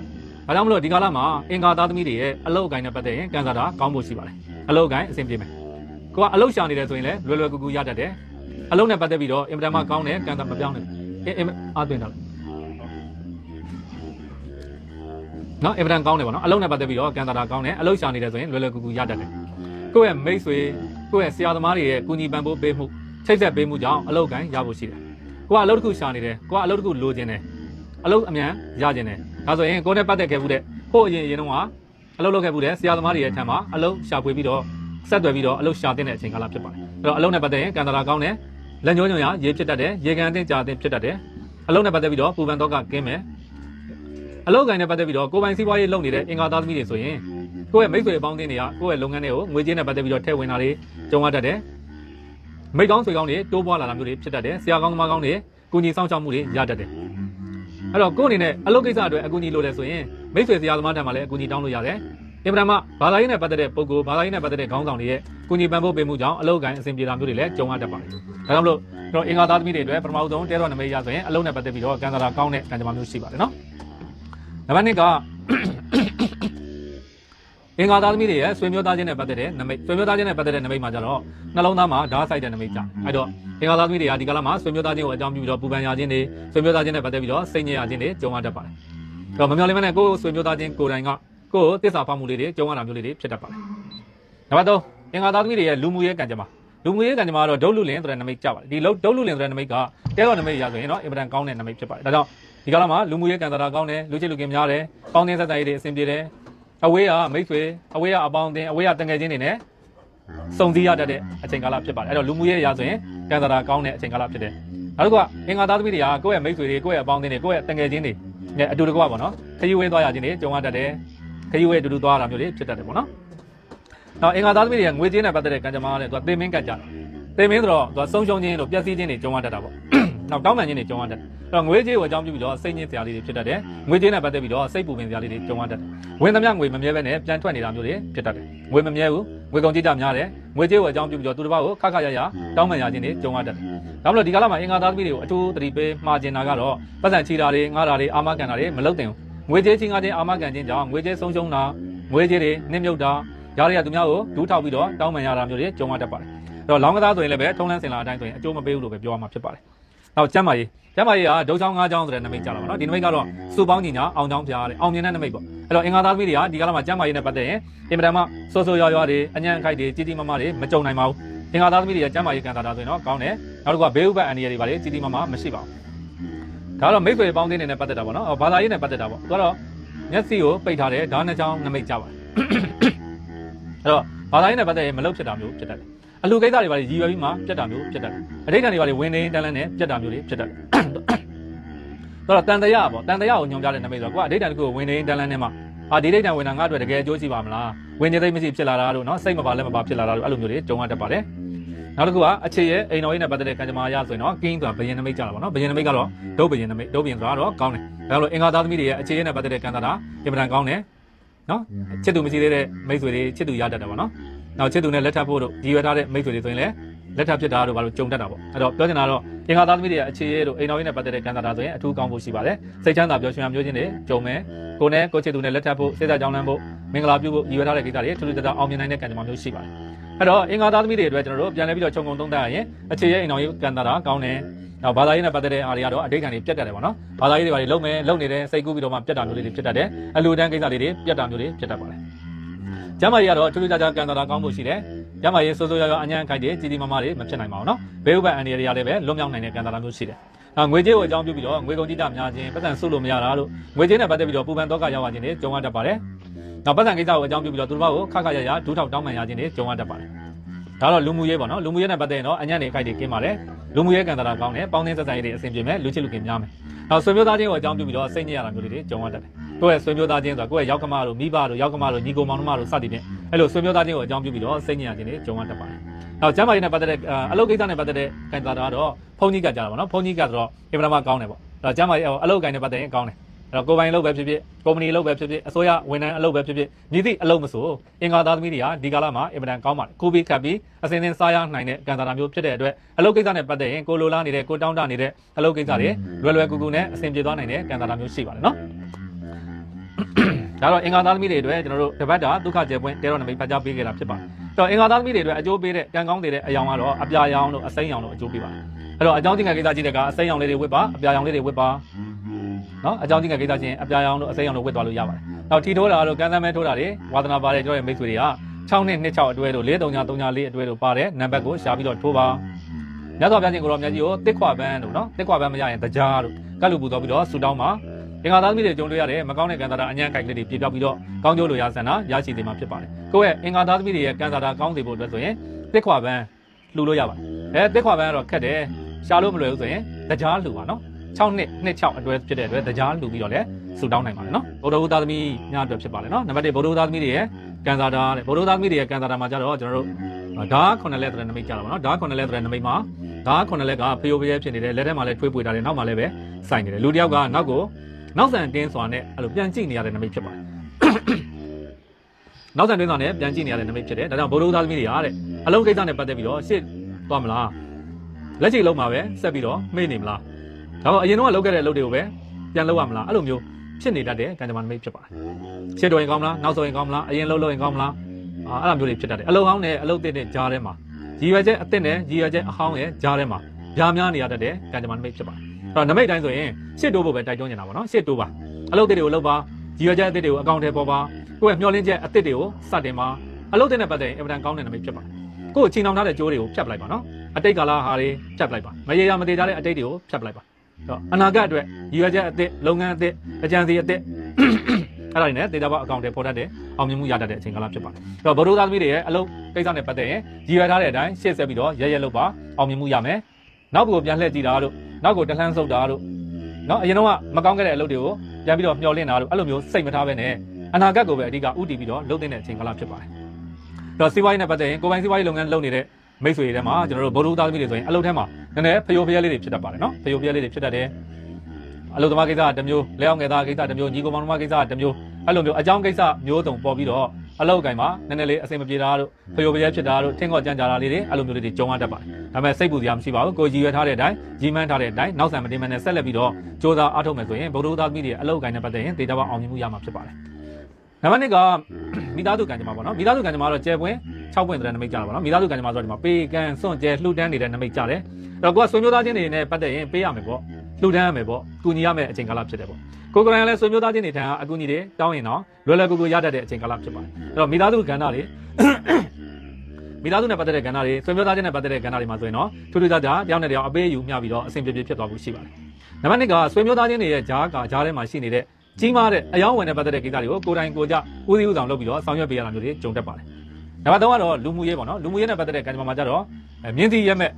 [SPEAKER 1] င့်မလို့ဒီကာလမှာအင်္ဂါသားသမီးတွေရဲ့အလုတ်အကိုင်းနဲ့ပတ်သက်ရင်ကံစားတာကောင်းဖို့ရှိပါတယ်အလုတ်အကိုင်းအဆင်ပြေမယ်ကိုကအလုတ်ရှာနေတယ်ဆိုရင်လည်းလွယ်လွယ်ကူကူရတတ်တယ်အလုတ်နဲ့ပတ်သက်ပြီးတော့အင်မတန်မှကောင်းတဲ့ကံစားမပြောင်းနိုင်ဘူးအင်အာသွင်းတော့နော်အင်မတန်ကောင်းတယ်ပေါ့နော်အလုံးနဲ့ပတ်သက်ပြီးတော့ကန်တာတာကောင်းတယ်အလုံးရှာနေတယ်ဆိုရင်လွယ်လွယ်ကူကူရတတ်တယ်ကိုယ့်ရဲ့မိတ်ဆွေကိုယ့်ရဲ့ဆရာသမားတွေရဲ့ကူညီပံ့ပိုးပေးမှုချိတ်ဆက်ပေးမှုကြောင့်အလုပ်ကိုင်းရဖို့ရှိတယ်ကိုကအလုပ်တစ်ခုရှာနေတယ်ကိုကအလုပ်တစ်ခုလိုချင်တယ်အလုပ်အမြန်ရချင်တယ်ဒါဆိုရင်ကိုနဲ့ပတ်သက်ခဲ့မှုတဲ့ဟိုအရင်အရင်တုန်းကအလုပ်လုပ်ခဲ့မှုတဲ့ဆရာသမားတွေရဲ့ထံမှာအလုပ်ရှာဖွေပြီးတော့ဆက်သွယ်ပြီးတော့အလုပ်ရှာတင်တဲ့အချိန်ကာလဖြစ်ပါတယ်အဲ့တော့အလုပ်နဲ့ပတ်သက်ရင်ကန်တာတာကောင်းတယ်လက်ညှိုးညွန်ရရေဖြစ်တတ်တယ်ရေကန်အသင်းကြာအသင်းဖြစ်တတ်တယ်အလုပ်နဲ့ပတ်သက်ပြီးတော့ပူပန်တော့ကကင်းမယ်အလုပ်ကိုင်းနဲ့ပတ်သက်ပြီးတော့ကိုပိုင်စီးပွားရေးလုပ်နေတဲ့အင်္ဂါသားသမီးတွေဆိုရင်ကိုယ့်ရဲ့မိတ်ဆွေအပေါင်းအသင်းတွေကကိုယ့်ရဲ့လုပ်ငန်းတွေကိုငွေကြေးနဲ့ပတ်သက်ပြီးတော့ထည့်ဝင်တာတွေကြုံရတတ်တယ်။မိတ်ကောင်းဆွေကောင်းတွေတိုးပွားလာတာမျိုးတွေဖြစ်တတ်တယ်။ဆရာကောင်းသမားကောင်းတွေကုညီဆောင်ရှောက်မှုတွေရတတ်တယ်။အဲ့တော့ကိုယ့်အနေနဲ့အလုပ်ကိစ္စအတွက်အကူအညီလိုလဲဆိုရင်မိတ်ဆွေဆရာသမားထံမှာလည်းအကူအညီတောင်းလို့ရတယ်။အင်ပဒမဘာသာရေးနဲ့ပတ်သက်တဲ့ပုံကိုဘာသာရေးနဲ့ပတ်သက်တဲ့ခေါင်းဆောင်တွေရဲ့ကုညီပံ့ပိုးပေးမှုကြောင့်အလုပ်ကိုင်းအဆင်ပြေတာမျိုးတွေလည်းကြုံရတတ်ပါတယ်။ဒါကြောင့်မလို့ကျွန်တော်အင်္ဂါသားသမီးတွေအတွက်ပထမဆုံးတဲတော်နမိတ်ရဆိုရင်အလုပ်နဲ့ပတ်သက်ပြီးတော့ကံစားတာကောင်းတဲ့ကံကြမ္မာမျိုးရှိပါတယ်နော်။နံပါတ်1ကအင်္ဂါသားသမီးတွေရဲ့ဆွေမျိုးသားချင်းနဲ့ပတ်သက်တဲ့နမိတ်ဆွေမျိုးသားချင်းနဲ့ပတ်သက်တဲ့နမိတ်မှာကျတော့နှလုံးသားမှာဓာတ်ဆိုင်တဲ့နမိတ်ကြအဲ့တော့အင်္ဂါသားသမီးတွေကဒီကလာမှာဆွေမျိုးသားချင်းကိုအကြောင်းပြုပြီးတော့ပူပန်ရခြင်းတွေဆွေမျိုးသားချင်းနဲ့ပတ်သက်ပြီးတော့စိတ်ညစ်ရခြင်းတွေကြုံရတတ်ပါတယ်အဲ့တော့မမျှော်လင့်မနဲ့ကိုယ်ဆွေမျိုးသားချင်းကိုယ်တိုင်ကကိုယ်သစ္စာဖောက်မှုလေးတွေကြုံရတာမျိုးလေးတွေဖြစ်တတ်ပါတယ်နံပါတ်3အင်္ဂါသားသမီးတွေရဲ့လူမှုရေးကံကြမ္မာလူမှုရေးကံကြမ္မာကတော့ဒုတ်လူလင်ဆိုတဲ့နမိတ်ကြပါတယ်ဒီဒုတ်လူလင်ဆိုတဲ့နမိတ်ကတဲတော်နမိတ်ရဆိုရင်တော့အင်မတန်ကောင်းတဲ့နမိတ်ဖြစ်ပါတယ်ဒါကြောင့်ဒီကာလမှာလူမှုရေးကံတာကောင်းတယ်လူချစ်လူခင်များတယ်ကောင်းတဲ့ဆက်ဆံရေးတွေအဆင်ပြေတယ်အဝေးကမိတ်ဆွေအဝေးကအပေါင်းအသင်းအဝေးကတန်ငယ်ချင်းတွေနဲ့စုံစည်းရတတ်တဲ့အချိန်ကာလဖြစ်ပါတယ်အဲ့တော့လူမှုရေးအရာဆိုရင်ကံတာကောင်းတဲ့အချိန်ကာလဖြစ်တယ်နောက်တစ်ခုကအင်္ဂါသားသမီးတွေကကိုယ့်ရဲ့မိတ်ဆွေတွေကိုယ့်ရဲ့အပေါင်းအသင်းတွေကိုယ့်ရဲ့တန်ငယ်ချင်းတွေနဲ့အတူတကွပါနော်ခရီးဝဲသွားရခြင်းတွေကြုံရတတ်တယ်ခရီးဝဲအတူတူသွားရတာမျိုးတွေဖြစ်တတ်တယ်ပေါ့နော်နောက်အင်္ဂါသားသမီးတွေကငွေကြေးနဲ့ပတ်သက်တဲ့ကံကြမ္မာကလည်းသူကသေမင်းကတ်ကြတယ်သေမင်းဆိုတော့သူကဆုံးရှုံးခြင်းတို့ပျက်စီးခြင်းတွေကြုံရတတ်တာပေါ့နောက်တောင်းပန်ခြင်းတွေကြုံရတတ်တယ်။အဲ့တော့ငွေကြေးကိုအကြောင်းပြုပြီးတော့စိတ်ညစ်စရာလေးတွေဖြစ်တတ်တယ်။ငွေကြေးနဲ့ပတ်သက်ပြီးတော့စိတ်ပူပင်စရာလေးတွေကြုံရတတ်တယ်။ဝင်သမျှငွေမမြဲပဲနဲ့ပြန်ထွက်နေတာမျိုးတွေဖြစ်တတ်တယ်။ငွေမမြဲဘူး။ငွေကုန်ကြေးကြများတယ်။ငွေကြေးကိုအကြောင်းပြုပြီးတော့သူတစ်ပါးကိုခခရရတောင်းပန်ရခြင်းတွေကြုံရတတ်တယ်။ဒါမှမဟုတ်ဒီကာလမှာအင်္ဂါသားသမီးတွေကိုအထူးသတိပေးမှာကျင်တာကတော့ပတ်စံချီတာတွေငှားတာတွေအာမခံတာတွေမလုပ်သင့်ဘူး။ငွေကြေးချင်းကားချင်းအာမခံခြင်းကြောင့်ငွေကြေးဆုံးရှုံးတာငွေကြေးတွေနှိမ့်မြုပ်တာရားတွေကသူများကိုဒူးထောက်ပြီးတော့တောင်းပန်ရတာမျိုးတွေကြုံရတတ်ပါတယ်။အဲ့တော့လောင်းကစားဆိုရင်လည်းပဲထုံးလန်းစင်လာအတိုင်းဆိုရင်အကျိုးမပေးဘူးလို့ပဲပြောရမှာဖြစ်ပါတယ်။နောက်ကျမ်းမာရေးကျမ်းမာရေးကဒုချောင်း၅ချောင်းဆိုတဲ့နမိတ်ကြတာပါနော်ဒီနမိတ်ကတော့စူပေါင်းညီညာအောင်ချောင်းပြားတဲ့အောင်မြင်တဲ့နမိတ်ပေါ့အဲ့တော့အင်္ဂါသားသမီးတွေကဒီကာလမှာကျမ်းမာရေးနဲ့ပတ်သက်ရင်အင်မတန်မှဆိုးဆိုးရွားရွားတွေအညံ့အခိုက်တွေကြီးကြီးမားမားတွေမကြုံနိုင်ပါဘူးအင်္ဂါသားသမီးတွေကကျမ်းမာရေးကန်တာဒါဆိုရင်တော့ကောင်းတယ်နောက်တစ်ခုကဘေးဥပအန္တရာယ်တွေပါလေကြီးကြီးမားမားမရှိပါဘူးဒါကတော့မိတ်ဆွေပေါင်းတင်နေပတ်သက်တာပေါ့နော်ဘာသာရေးနဲ့ပတ်သက်တာပေါ့သူကတော့မျက်စိကိုပိတ်ထားတယ်ဓာတ်နှစ်ချောင်းနမိတ်ကြပါတယ်အဲ့တော့ဘာသာရေးနဲ့ပတ်သက်ရင်မလုပ်ဖြစ်တာမျိုးဖြစ်တတ်တယ်အလှကိစ္စတွေပါလေရည်ရွယ်ပြီးမှပြတ်တာမျိုးပြတ်တတ်တယ်အဋိဌာန်တွေပါလေဝင်နေတန်းလန်းနဲ့ပြတ်တာမျိုးတွေဖြစ်တတ်တယ်ဆိုတော့တန်တရာပေါ့တန်တရာကိုညွှန်ပြတဲ့နာမည်ဆိုတော့ကိုကအဋိဌာန်တစ်ခုကိုဝင်နေတန်းလန်းနဲ့မှအာဒီဒိတ်တန်ဝင်တာငါ့အတွက်တကယ်အကျိုးရှိပါမလားဝင်နေသိမရှိဖြစ်လာတာတို့နော်စိတ်မပါလက်မပါဖြစ်လာတာတို့အဲ့လိုမျိုးတွေကြုံရတတ်ပါတယ်နောက်တစ်ခုကအခြေရဲ့အိမ်တော်ရေးနဲ့ပတ်သက်တဲ့ကံကြမ္မာရဆိုရင်တော့ကင်းဆိုတာဘယင်နမိတ်ကြတာပေါ့နော်ဘယင်နမိတ်ကတော့ဒုတ်ဘယင်နမိတ်ဒုတ်ဘယင်ဆိုတာတော့ကောင်းတယ်ဒါလို့အင်္ဂါသားသမီးတွေရဲ့အခြေရဲ့နဲ့ပတ်သက်တဲ့ကံတာတာအင်မတန်ကောင်းတယ်နော်ချစ်သူမရှိသေးတဲ့မိတ်ဆွေတွေချစ်သူရတတ်တယ်ပေါ့နော်နောက်ချစ်သူနဲ့လက်ထပ်ဖို့တို့ဒီရွယ်ထားတဲ့မိတ်ဆွေတွေဆိုရင်လည်းလက်ထပ်ဖြစ်တာတို့ဘာလို့ကြုံတတ်တာပေါ့အဲ့တော့ပြောချင်တာတော့အင်္ဂါသားသမီးတွေကအခြေရဲတို့အိမ်တော်ရေးနဲ့ပတ်သက်တဲ့ကံစားတာဆိုရင်အထူးကောင်းဖို့ရှိပါတယ်စိတ်ချမ်းသာပျော်ရွှင်ရမျိုးချင်းတွေကြုံမယ်ကိုနဲ့ကိုချစ်သူနဲ့လက်ထပ်ဖို့စိတ်ဓာတ်ကြောင်းလန်းဖို့မင်္ဂလာပြုဖို့ရည်ရွယ်ထားတဲ့ကိစ္စတွေထူးထူးခြားခြားအောင်မြင်နိုင်တဲ့ကံကြမ္မာမျိုးရှိပါတယ်အဲ့တော့အင်္ဂါသားသမီးတွေအတွက်ကျွန်တော်တို့ပြန်လဲပြီးတော့ခြုံငုံသုံးသပ်ရရင်အခြေရဲအိမ်တော်ရေးကံစားတာကောင်းတယ်နောက်ဘာသာရေးနဲ့ပတ်သက်တဲ့အားတွေကတော့အတိတ်ကံတွေပြတ်တက်တယ်ပေါ့နော်ဘာသာရေးတွေဘာတွေလုံမယ်လုံနေတဲ့စိတ်ကူးပြီးတော့မှပြတ်တာမျိုးတွေပြတ်တက်တယ်အလူတန်းကိစ္စတွေပြတ်တာမျိုးတွေပြတ်တက်ပါတယ်ကျမကြီးကတော့ထူးထူးခြားခြားကန်တာတာကောင်းဖို့ရှိတယ်ကျမကြီးစိုးစိုးရွားရွားအညံ့ခိုက်တယ်ကြီးကြီးမားမားတွေမဖြစ်နိုင်ပါဘူးနော်ဘေးဥပအန်ဒီရရလည်းပဲလွတ်မြောက်နိုင်တဲ့ကန်တာတာမျိုးရှိတယ်အငွေကြေးကိုအကြောင်းပြုပြီးတော့ငွေကုန်တိတများခြင်းပတ်စံဆုလို့မရတာလို့ငွေကြေးနဲ့ပတ်သက်ပြီးတော့ပူပန်တော့ကရောက်ရခြင်းတွေကြုံရတတ်ပါတယ်။နောက်ပတ်စံကိစ္စကိုအကြောင်းပြုပြီးတော့သူတို့ဘောက်ကိုခခရရဒူးထောက်တောင်းပန်ရခြင်းတွေကြုံရတတ်ပါတယ်။ဒါတော့လူမှုရေးပေါ့နော်လူမှုရေးနဲ့ပတ်သက်ရင်တော့အညံ့နေအခိုက်တွေကင်းပါလေလူမှုရေးကံတာကောင်းတယ်ပေါင်းသင်းဆက်ဆံရေးတွေအဆင်ပြေမယ်လူချစ်လူခင်များမယ်နောက်ဆွေမျိုးသားချင်းကိုအကြောင်းပြုပြီးတော့စိတ်ညစ်ရတာမျိုးတွေကြုံရတတ်တယ်ကိုယ့်ရဲ့ဆွေမျိုးသားချင်းဆိုတာကိုယ့်ရဲ့ယောက်ကမတို့မိဘတို့ယောက်ကမတို့ညီကိုမောင်နှမတို့စသည်ဖြင့်အဲ့လိုဆွေမျိုးသားချင်းကိုအကြောင်းပြုပြီးတော့စိတ်ညစ်ရခြင်းတွေကြုံရတတ်ပါတယ်နောက်ကျမ်းမာရေးနဲ့ပတ်သက်တဲ့အလုပ်ကိစ္စနဲ့ပတ်သက်တဲ့ကံတာကတော့ဖုန်ကြီးကကြတာပေါ့နော်ဖုန်ကြီးကဆိုတော့အင်မတန်မှကောင်းတယ်ပေါ့ဒါကျမ်းမာရေးအလုပ်ကိန်းနဲ့ပတ်သက်ရင်ကောင်းတယ်တော့ကိုပိုင်အလုပ်ပဲဖြစ်ဖြစ်ကုမ္ပဏီအလုပ်ပဲဖြစ်ဖြစ်အစိုးရဝန်ထမ်းအလုပ်ပဲဖြစ်ဖြစ်မြည်သည့်အလုပ်မဆိုအင်္ဂါသားသမီးတွေကဒီကာလမှာအင်မတန်ကောင်းပါတယ်ကိုပြီးခတ်ပြီးအစင်းစင်းစားရနိုင်တဲ့ကန်တာမျိုးဖြစ်တဲ့အတွက်အလုပ်ကိစ္စနဲ့ပတ်သက်ရင်ကိုလိုလားနေတဲ့ကိုတောင်းတနေတဲ့အလုပ်ကိစ္စတွေလွယ်လွယ်ကူကူနဲ့အဆင်ပြေသွားနိုင်တဲ့ကန်တာမျိုးရှိပါတယ်နော်ဒါတော့အင်္ဂါသားသမီးတွေအတွက်ကျွန်တော်တို့တပတ်တာဒုက္ခကျေပွင့်တဲတော်နမိတ်ဖတ်ကြားပေးခဲ့တာဖြစ်ပါတယ်။တော့အင်္ဂါသားသမီးတွေအတွက်အကျိုးပေးတဲ့ကံကောင်းတွေတဲ့အယောင်ကတော့အပြာရောင်တို့အစိမ်းရောင်တို့အကျိုးပေးပါတယ်။အဲ့တော့အကြောင်းကျင်ကကိစ္စကြည့်တဲ့ကအစိမ်းရောင်လေးတွေဝစ်ပါအပြာရောင်လေးတွေဝစ်ပါနော်အကြောင်းကြီးကကိစ္စချင်းအပြာရောင်တို့အစိမ်းရောင်တို့ဝတ်သွားလို့ရပါတယ်။နောက်ထီထိုးတာတို့ကန်းသမ်းမဲထိုးတာတွေဝါသနာပါတဲ့ကျွန်တော်ရဲ့မိတ်ဆွေတွေက6နှစ်26အတွဲတို့4334အတွဲတို့ပါတဲ့နံပါတ်ကိုရှာပြီးတော့ထိုးပါ။မြတ်စွာဘုရားရှင်ကိုရောမြတ်ကြီးကိုတစ်ခွာပန်းတို့နော်တစ်ခွာပန်းမရရင်တကြားတို့ကတ်လူပူတော်ပြီးတော့ဆူတောင်းပါ။ငါသားသမီးတွေကြုံတွေ့ရတဲ့မကောင်းတဲ့ကံစားတာအညံ့ကိုက်လေးတွေပြေပြောက်ပြီးတော့ကောင်းကျိုးလိုရဆန္ဒရရှိစေမှာဖြစ်ပါတယ်။ကိုယ့်ရဲ့ငါသားသမီးတွေရဲ့ကံစားတာကောင်းစေဖို့အတွက်ဆိုရင်တစ်ခွာပန်းလှူလို့ရပါတယ်။အဲတစ်ခွာပန်းကတော့ခက်တယ်။ရှာလို့မလွယ်ဘူးဆိုရင်တကြားလှူပါနော်။6နှစ်26အတွဲဖြစ်တဲ့အတွက်တကြားလူပြီးတော့လည်းဆူတောင်းနိုင်ပါတယ်နော်ဗုဒ္ဓဦးသားသမီးများအတွက်ဖြစ်ပါတယ်နော်နံပါတ်1ဗုဒ္ဓဦးသားသမီးတွေရဲ့ကန်စာတာတဲ့ဗုဒ္ဓဦးသားသမီးတွေရဲ့ကန်စာတာမှာကြတော့ကျွန်တော်တို့ဓာတ်ခုနှစ်လက်သရဏမိတ်ကြတာပါနော်ဓာတ်ခုနှစ်လက်သရဏမိတ်မှာဓာတ်ခုနှစ်လက်ကဖျိုးဖျဲဖြစ်နေတယ်လက်ထဲမှာလည်းထွေးပွေတာတယ်နောက်မှာလည်းပဲစိုင်နေတယ်လူတစ်ယောက်ကနောက်ကိုနောက်ဆန်တင်းစွာနဲ့အဲ့လိုပြန်ကြည့်နေရတဲ့နမိတ်ဖြစ်ပါတယ်နောက်ဆန်တင်းစွာနဲ့ပြန်ကြည့်နေရတဲ့နမိတ်ဖြစ်တယ်ဒါကြောင့်ဗုဒ္ဓဦးသားသမီးတွေဟာတဲ့အလုံးကိစ္စနဲ့ပတ်သက်ပြီးတော့ရှေ့သွားမလားလက်ချိန်လုံးမှာပဲဆက်ပြီးတော့မေ့နေမလားဒါမှအရင်တော့လောက်ခဲ့တဲ့အလုပ်တွေကိုပဲပြန်လုပ်ရမလားအဲ့လိုမျိုးဖြစ်နေတတ်တဲ့ကံကြမ္မာနမိတ်ဖြစ်ပါတယ်ရှေ့တော်ရင်ကောင်းမလားနောက်ဆုံးရင်ကောင်းမလားအရင်လှုပ်လှုပ်ရင်ကောင်းမလားအဲ့လိုမျိုးတွေဖြစ်တတ်တယ်အလုပ်ကောင်းနဲ့အလုပ်သစ်တဲ့ကြားထဲမှာရည်ရွယ်ချက်အသစ်နဲ့ရည်ရွယ်ချက်အဟောင်းရဲ့ကြားထဲမှာပြားများနေရတတ်တဲ့ကံကြမ္မာနမိတ်ဖြစ်ပါတယ်အဲ့တော့နမိတ်တိုင်းဆိုရင်ရှေ့တိုးဖို့ပဲတိုက်တွန်းနေတာပေါ့နော်ရှေ့တိုးပါအလုပ်သစ်တွေကိုလုပ်ပါရည်ရွယ်ချက်အသစ်တွေကိုအကောင့်ထဲပေါ်ပါကိုယ့်ရဲ့မျှော်လင့်ချက်အသစ်တွေကိုစတင်ပါအလုပ်သစ်နဲ့ပတ်သက်ရင်အင်မတန်ကောင်းတဲ့နမိတ်ဖြစ်ပါတယ်ကိုယ့်ကိုချိန်နှောင်ထားတဲ့ကြိုးတွေကိုဖြတ်ပလိုက်ပါနော်အတိတ်ကာလဟာတွေဖြတ်ပလိုက်ပါမရေရာမတည်ကြတဲ့အတိတ်တွေကိုဖြတ်ပလိုက်ပါတော့အနာဂတ်အတွက်ရည်ရွယ်ချက်အသစ်လုပ်ငန်းအသစ်အကြံစီအသစ်အဲ့ဒါတွေနဲ့ဒေတာဘောက်အကောင့်တွေပေါ်တတ်တယ်အောင်မြင်မှုရတတ်တဲ့အချိန်ကာလဖြစ်ပါတယ်အဲ့တော့ဗရုဒ္ဓသမီးတွေရဲ့အလုပ်ကိစ္စနဲ့ပတ်သက်ရင်ရည်ရွယ်ထားတဲ့အတိုင်းရှေ့ဆက်ပြီးတော့ရရက်လုပ်ပါအောင်မြင်မှုရမယ်နောက်ကိုပြန်လှည့်ကြည့်တာတို့နောက်ကိုတလှမ်းဆုပ်တာတို့နော်အရင်တော့ကမကောင်းခဲ့တဲ့အလုပ်တွေကိုပြန်ပြီးတော့မျှော်လင့်တာတို့အဲ့လိုမျိုးစိတ်မထားဘဲနဲ့အနာဂတ်ကိုပဲအဓိကဥတည်ပြီးတော့လုပ်တဲ့အချိန်ကာလဖြစ်ပါတယ်အဲ့တော့စီးပွားရေးနဲ့ပတ်သက်ရင်ကိုယ်ပိုင်စီးပွားရေးလုပ်ငန်းလုပ်နေတဲ့မိတ်ဆွေတွေထဲမှာကျွန်တော်တို့ဗုဒ္ဓဦးသားသမီးတွေဆိုရင်အလုပ်ထဲမှာနည်းနည်းဖယိုဖျက်လေးတွေဖြစ်တတ်ပါတယ်နော်ဖယိုဖျက်လေးတွေဖြစ်တတ်တယ်အလုပ်သမားကိစ္စတစ်မျိုးလက်အောင်ငယ်သားကိစ္စတစ်မျိုးညီကောင်မောင်မကိစ္စတစ်မျိုးအဲ့လိုမျိုးအကြောင်းကိစ္စမျိုးစုံပေါ်ပြီးတော့အလောက်အကင်မှာနည်းနည်းလေးအဆင်မပြေတာတို့ဖျော်ဖျက်ဖြစ်တာတို့ထင်းကော့ကြံကြတာလေးတွေအဲ့လိုမျိုးလေးတွေကြုံရတတ်ပါတယ်။ဒါပေမဲ့စိတ်ပူစရာမရှိပါဘူး။ကိုကြီးရွယ်ထားတဲ့အတိုင်းကြီးမန်းထားတဲ့အတိုင်းနောက်ဆံမတင်မနဲ့ဆက်လက်ပြီးတော့စ조사အားထုတ်မယ်ဆိုရင်ဗုဒ္ဓဘာသာသမီးတွေအလောက်အကင်နဲ့ပတ်သက်ရင်ဒေတာပေါအောင်မြင်မှုရမှာဖြစ်ပါတယ်။နံပါတ်1ကမိသားစုကံကြမ္မာပေါ့နော်မိသားစုကံကြမ္မာကတော့ကျဲပွင့်6ပွင့်တဲ့နမိတ်ကြတာပေါ့နော်မိသားစုကံကြမ္မာဆိုတော့ဒီမှာပေကန်စွန့်ကျဲလှူဒန်းနေတဲ့နမိတ်ကြတယ်အဲ့တော့ကိုကဆွေမျိုးသားချင်းတွေနဲ့ပတ်သက်ရင်ပေးရမယ်ပေါ့လှူဒန်းရမယ်ပေါ့ကူညီရမယ်အချိန်ကာလဖြစ်တယ်ပေါ့ကိုကိုရိုင်းလည်းဆွေမျိုးသားချင်းတွေထံအကူအညီတွေတောင်းရင်တော့လွယ်လွယ်ကူကူရတတ်တဲ့အချိန်ကာလဖြစ်ပါတယ်အဲ့တော့မိသားစုကံတာတွေမိသားစုနဲ့ပတ်သက်တဲ့ကဏ္ဍတွေဆွေမျိုးသားချင်းနဲ့ပတ်သက်တဲ့ကဏ္ဍတွေမှာဆိုရင်တော့ထူးထူးခြားခြားတယောက်နဲ့တယောက်အပေးအယူမျှပြီးတော့အဆင်ပြေပြေဖြစ်သွားမှုရှိပါတယ်။နံပါတ်2ကဆွေမျိုးသားချင်းတွေရဲ့ဂျားကဂျားထဲမှာရှိနေတဲ့ကြီးမားတဲ့အယောင်းဝင်တဲ့ပတ်သက်တဲ့ကိစ္စတွေကိုကိုယ်တိုင်ကိုကြဦးစီးဦးဆောင်လုပ်ပြီးတော့ဆောင်ရွက်ပေးရတာမျိုးတွေကြုံတက်ပါတယ်။နံပါတ်3ကတော့လူမှုရေးပေါ့နော်လူမှုရေးနဲ့ပတ်သက်တဲ့ကံကြမ္မာမှာကြတော့မြင်းသီးရက်မဲ့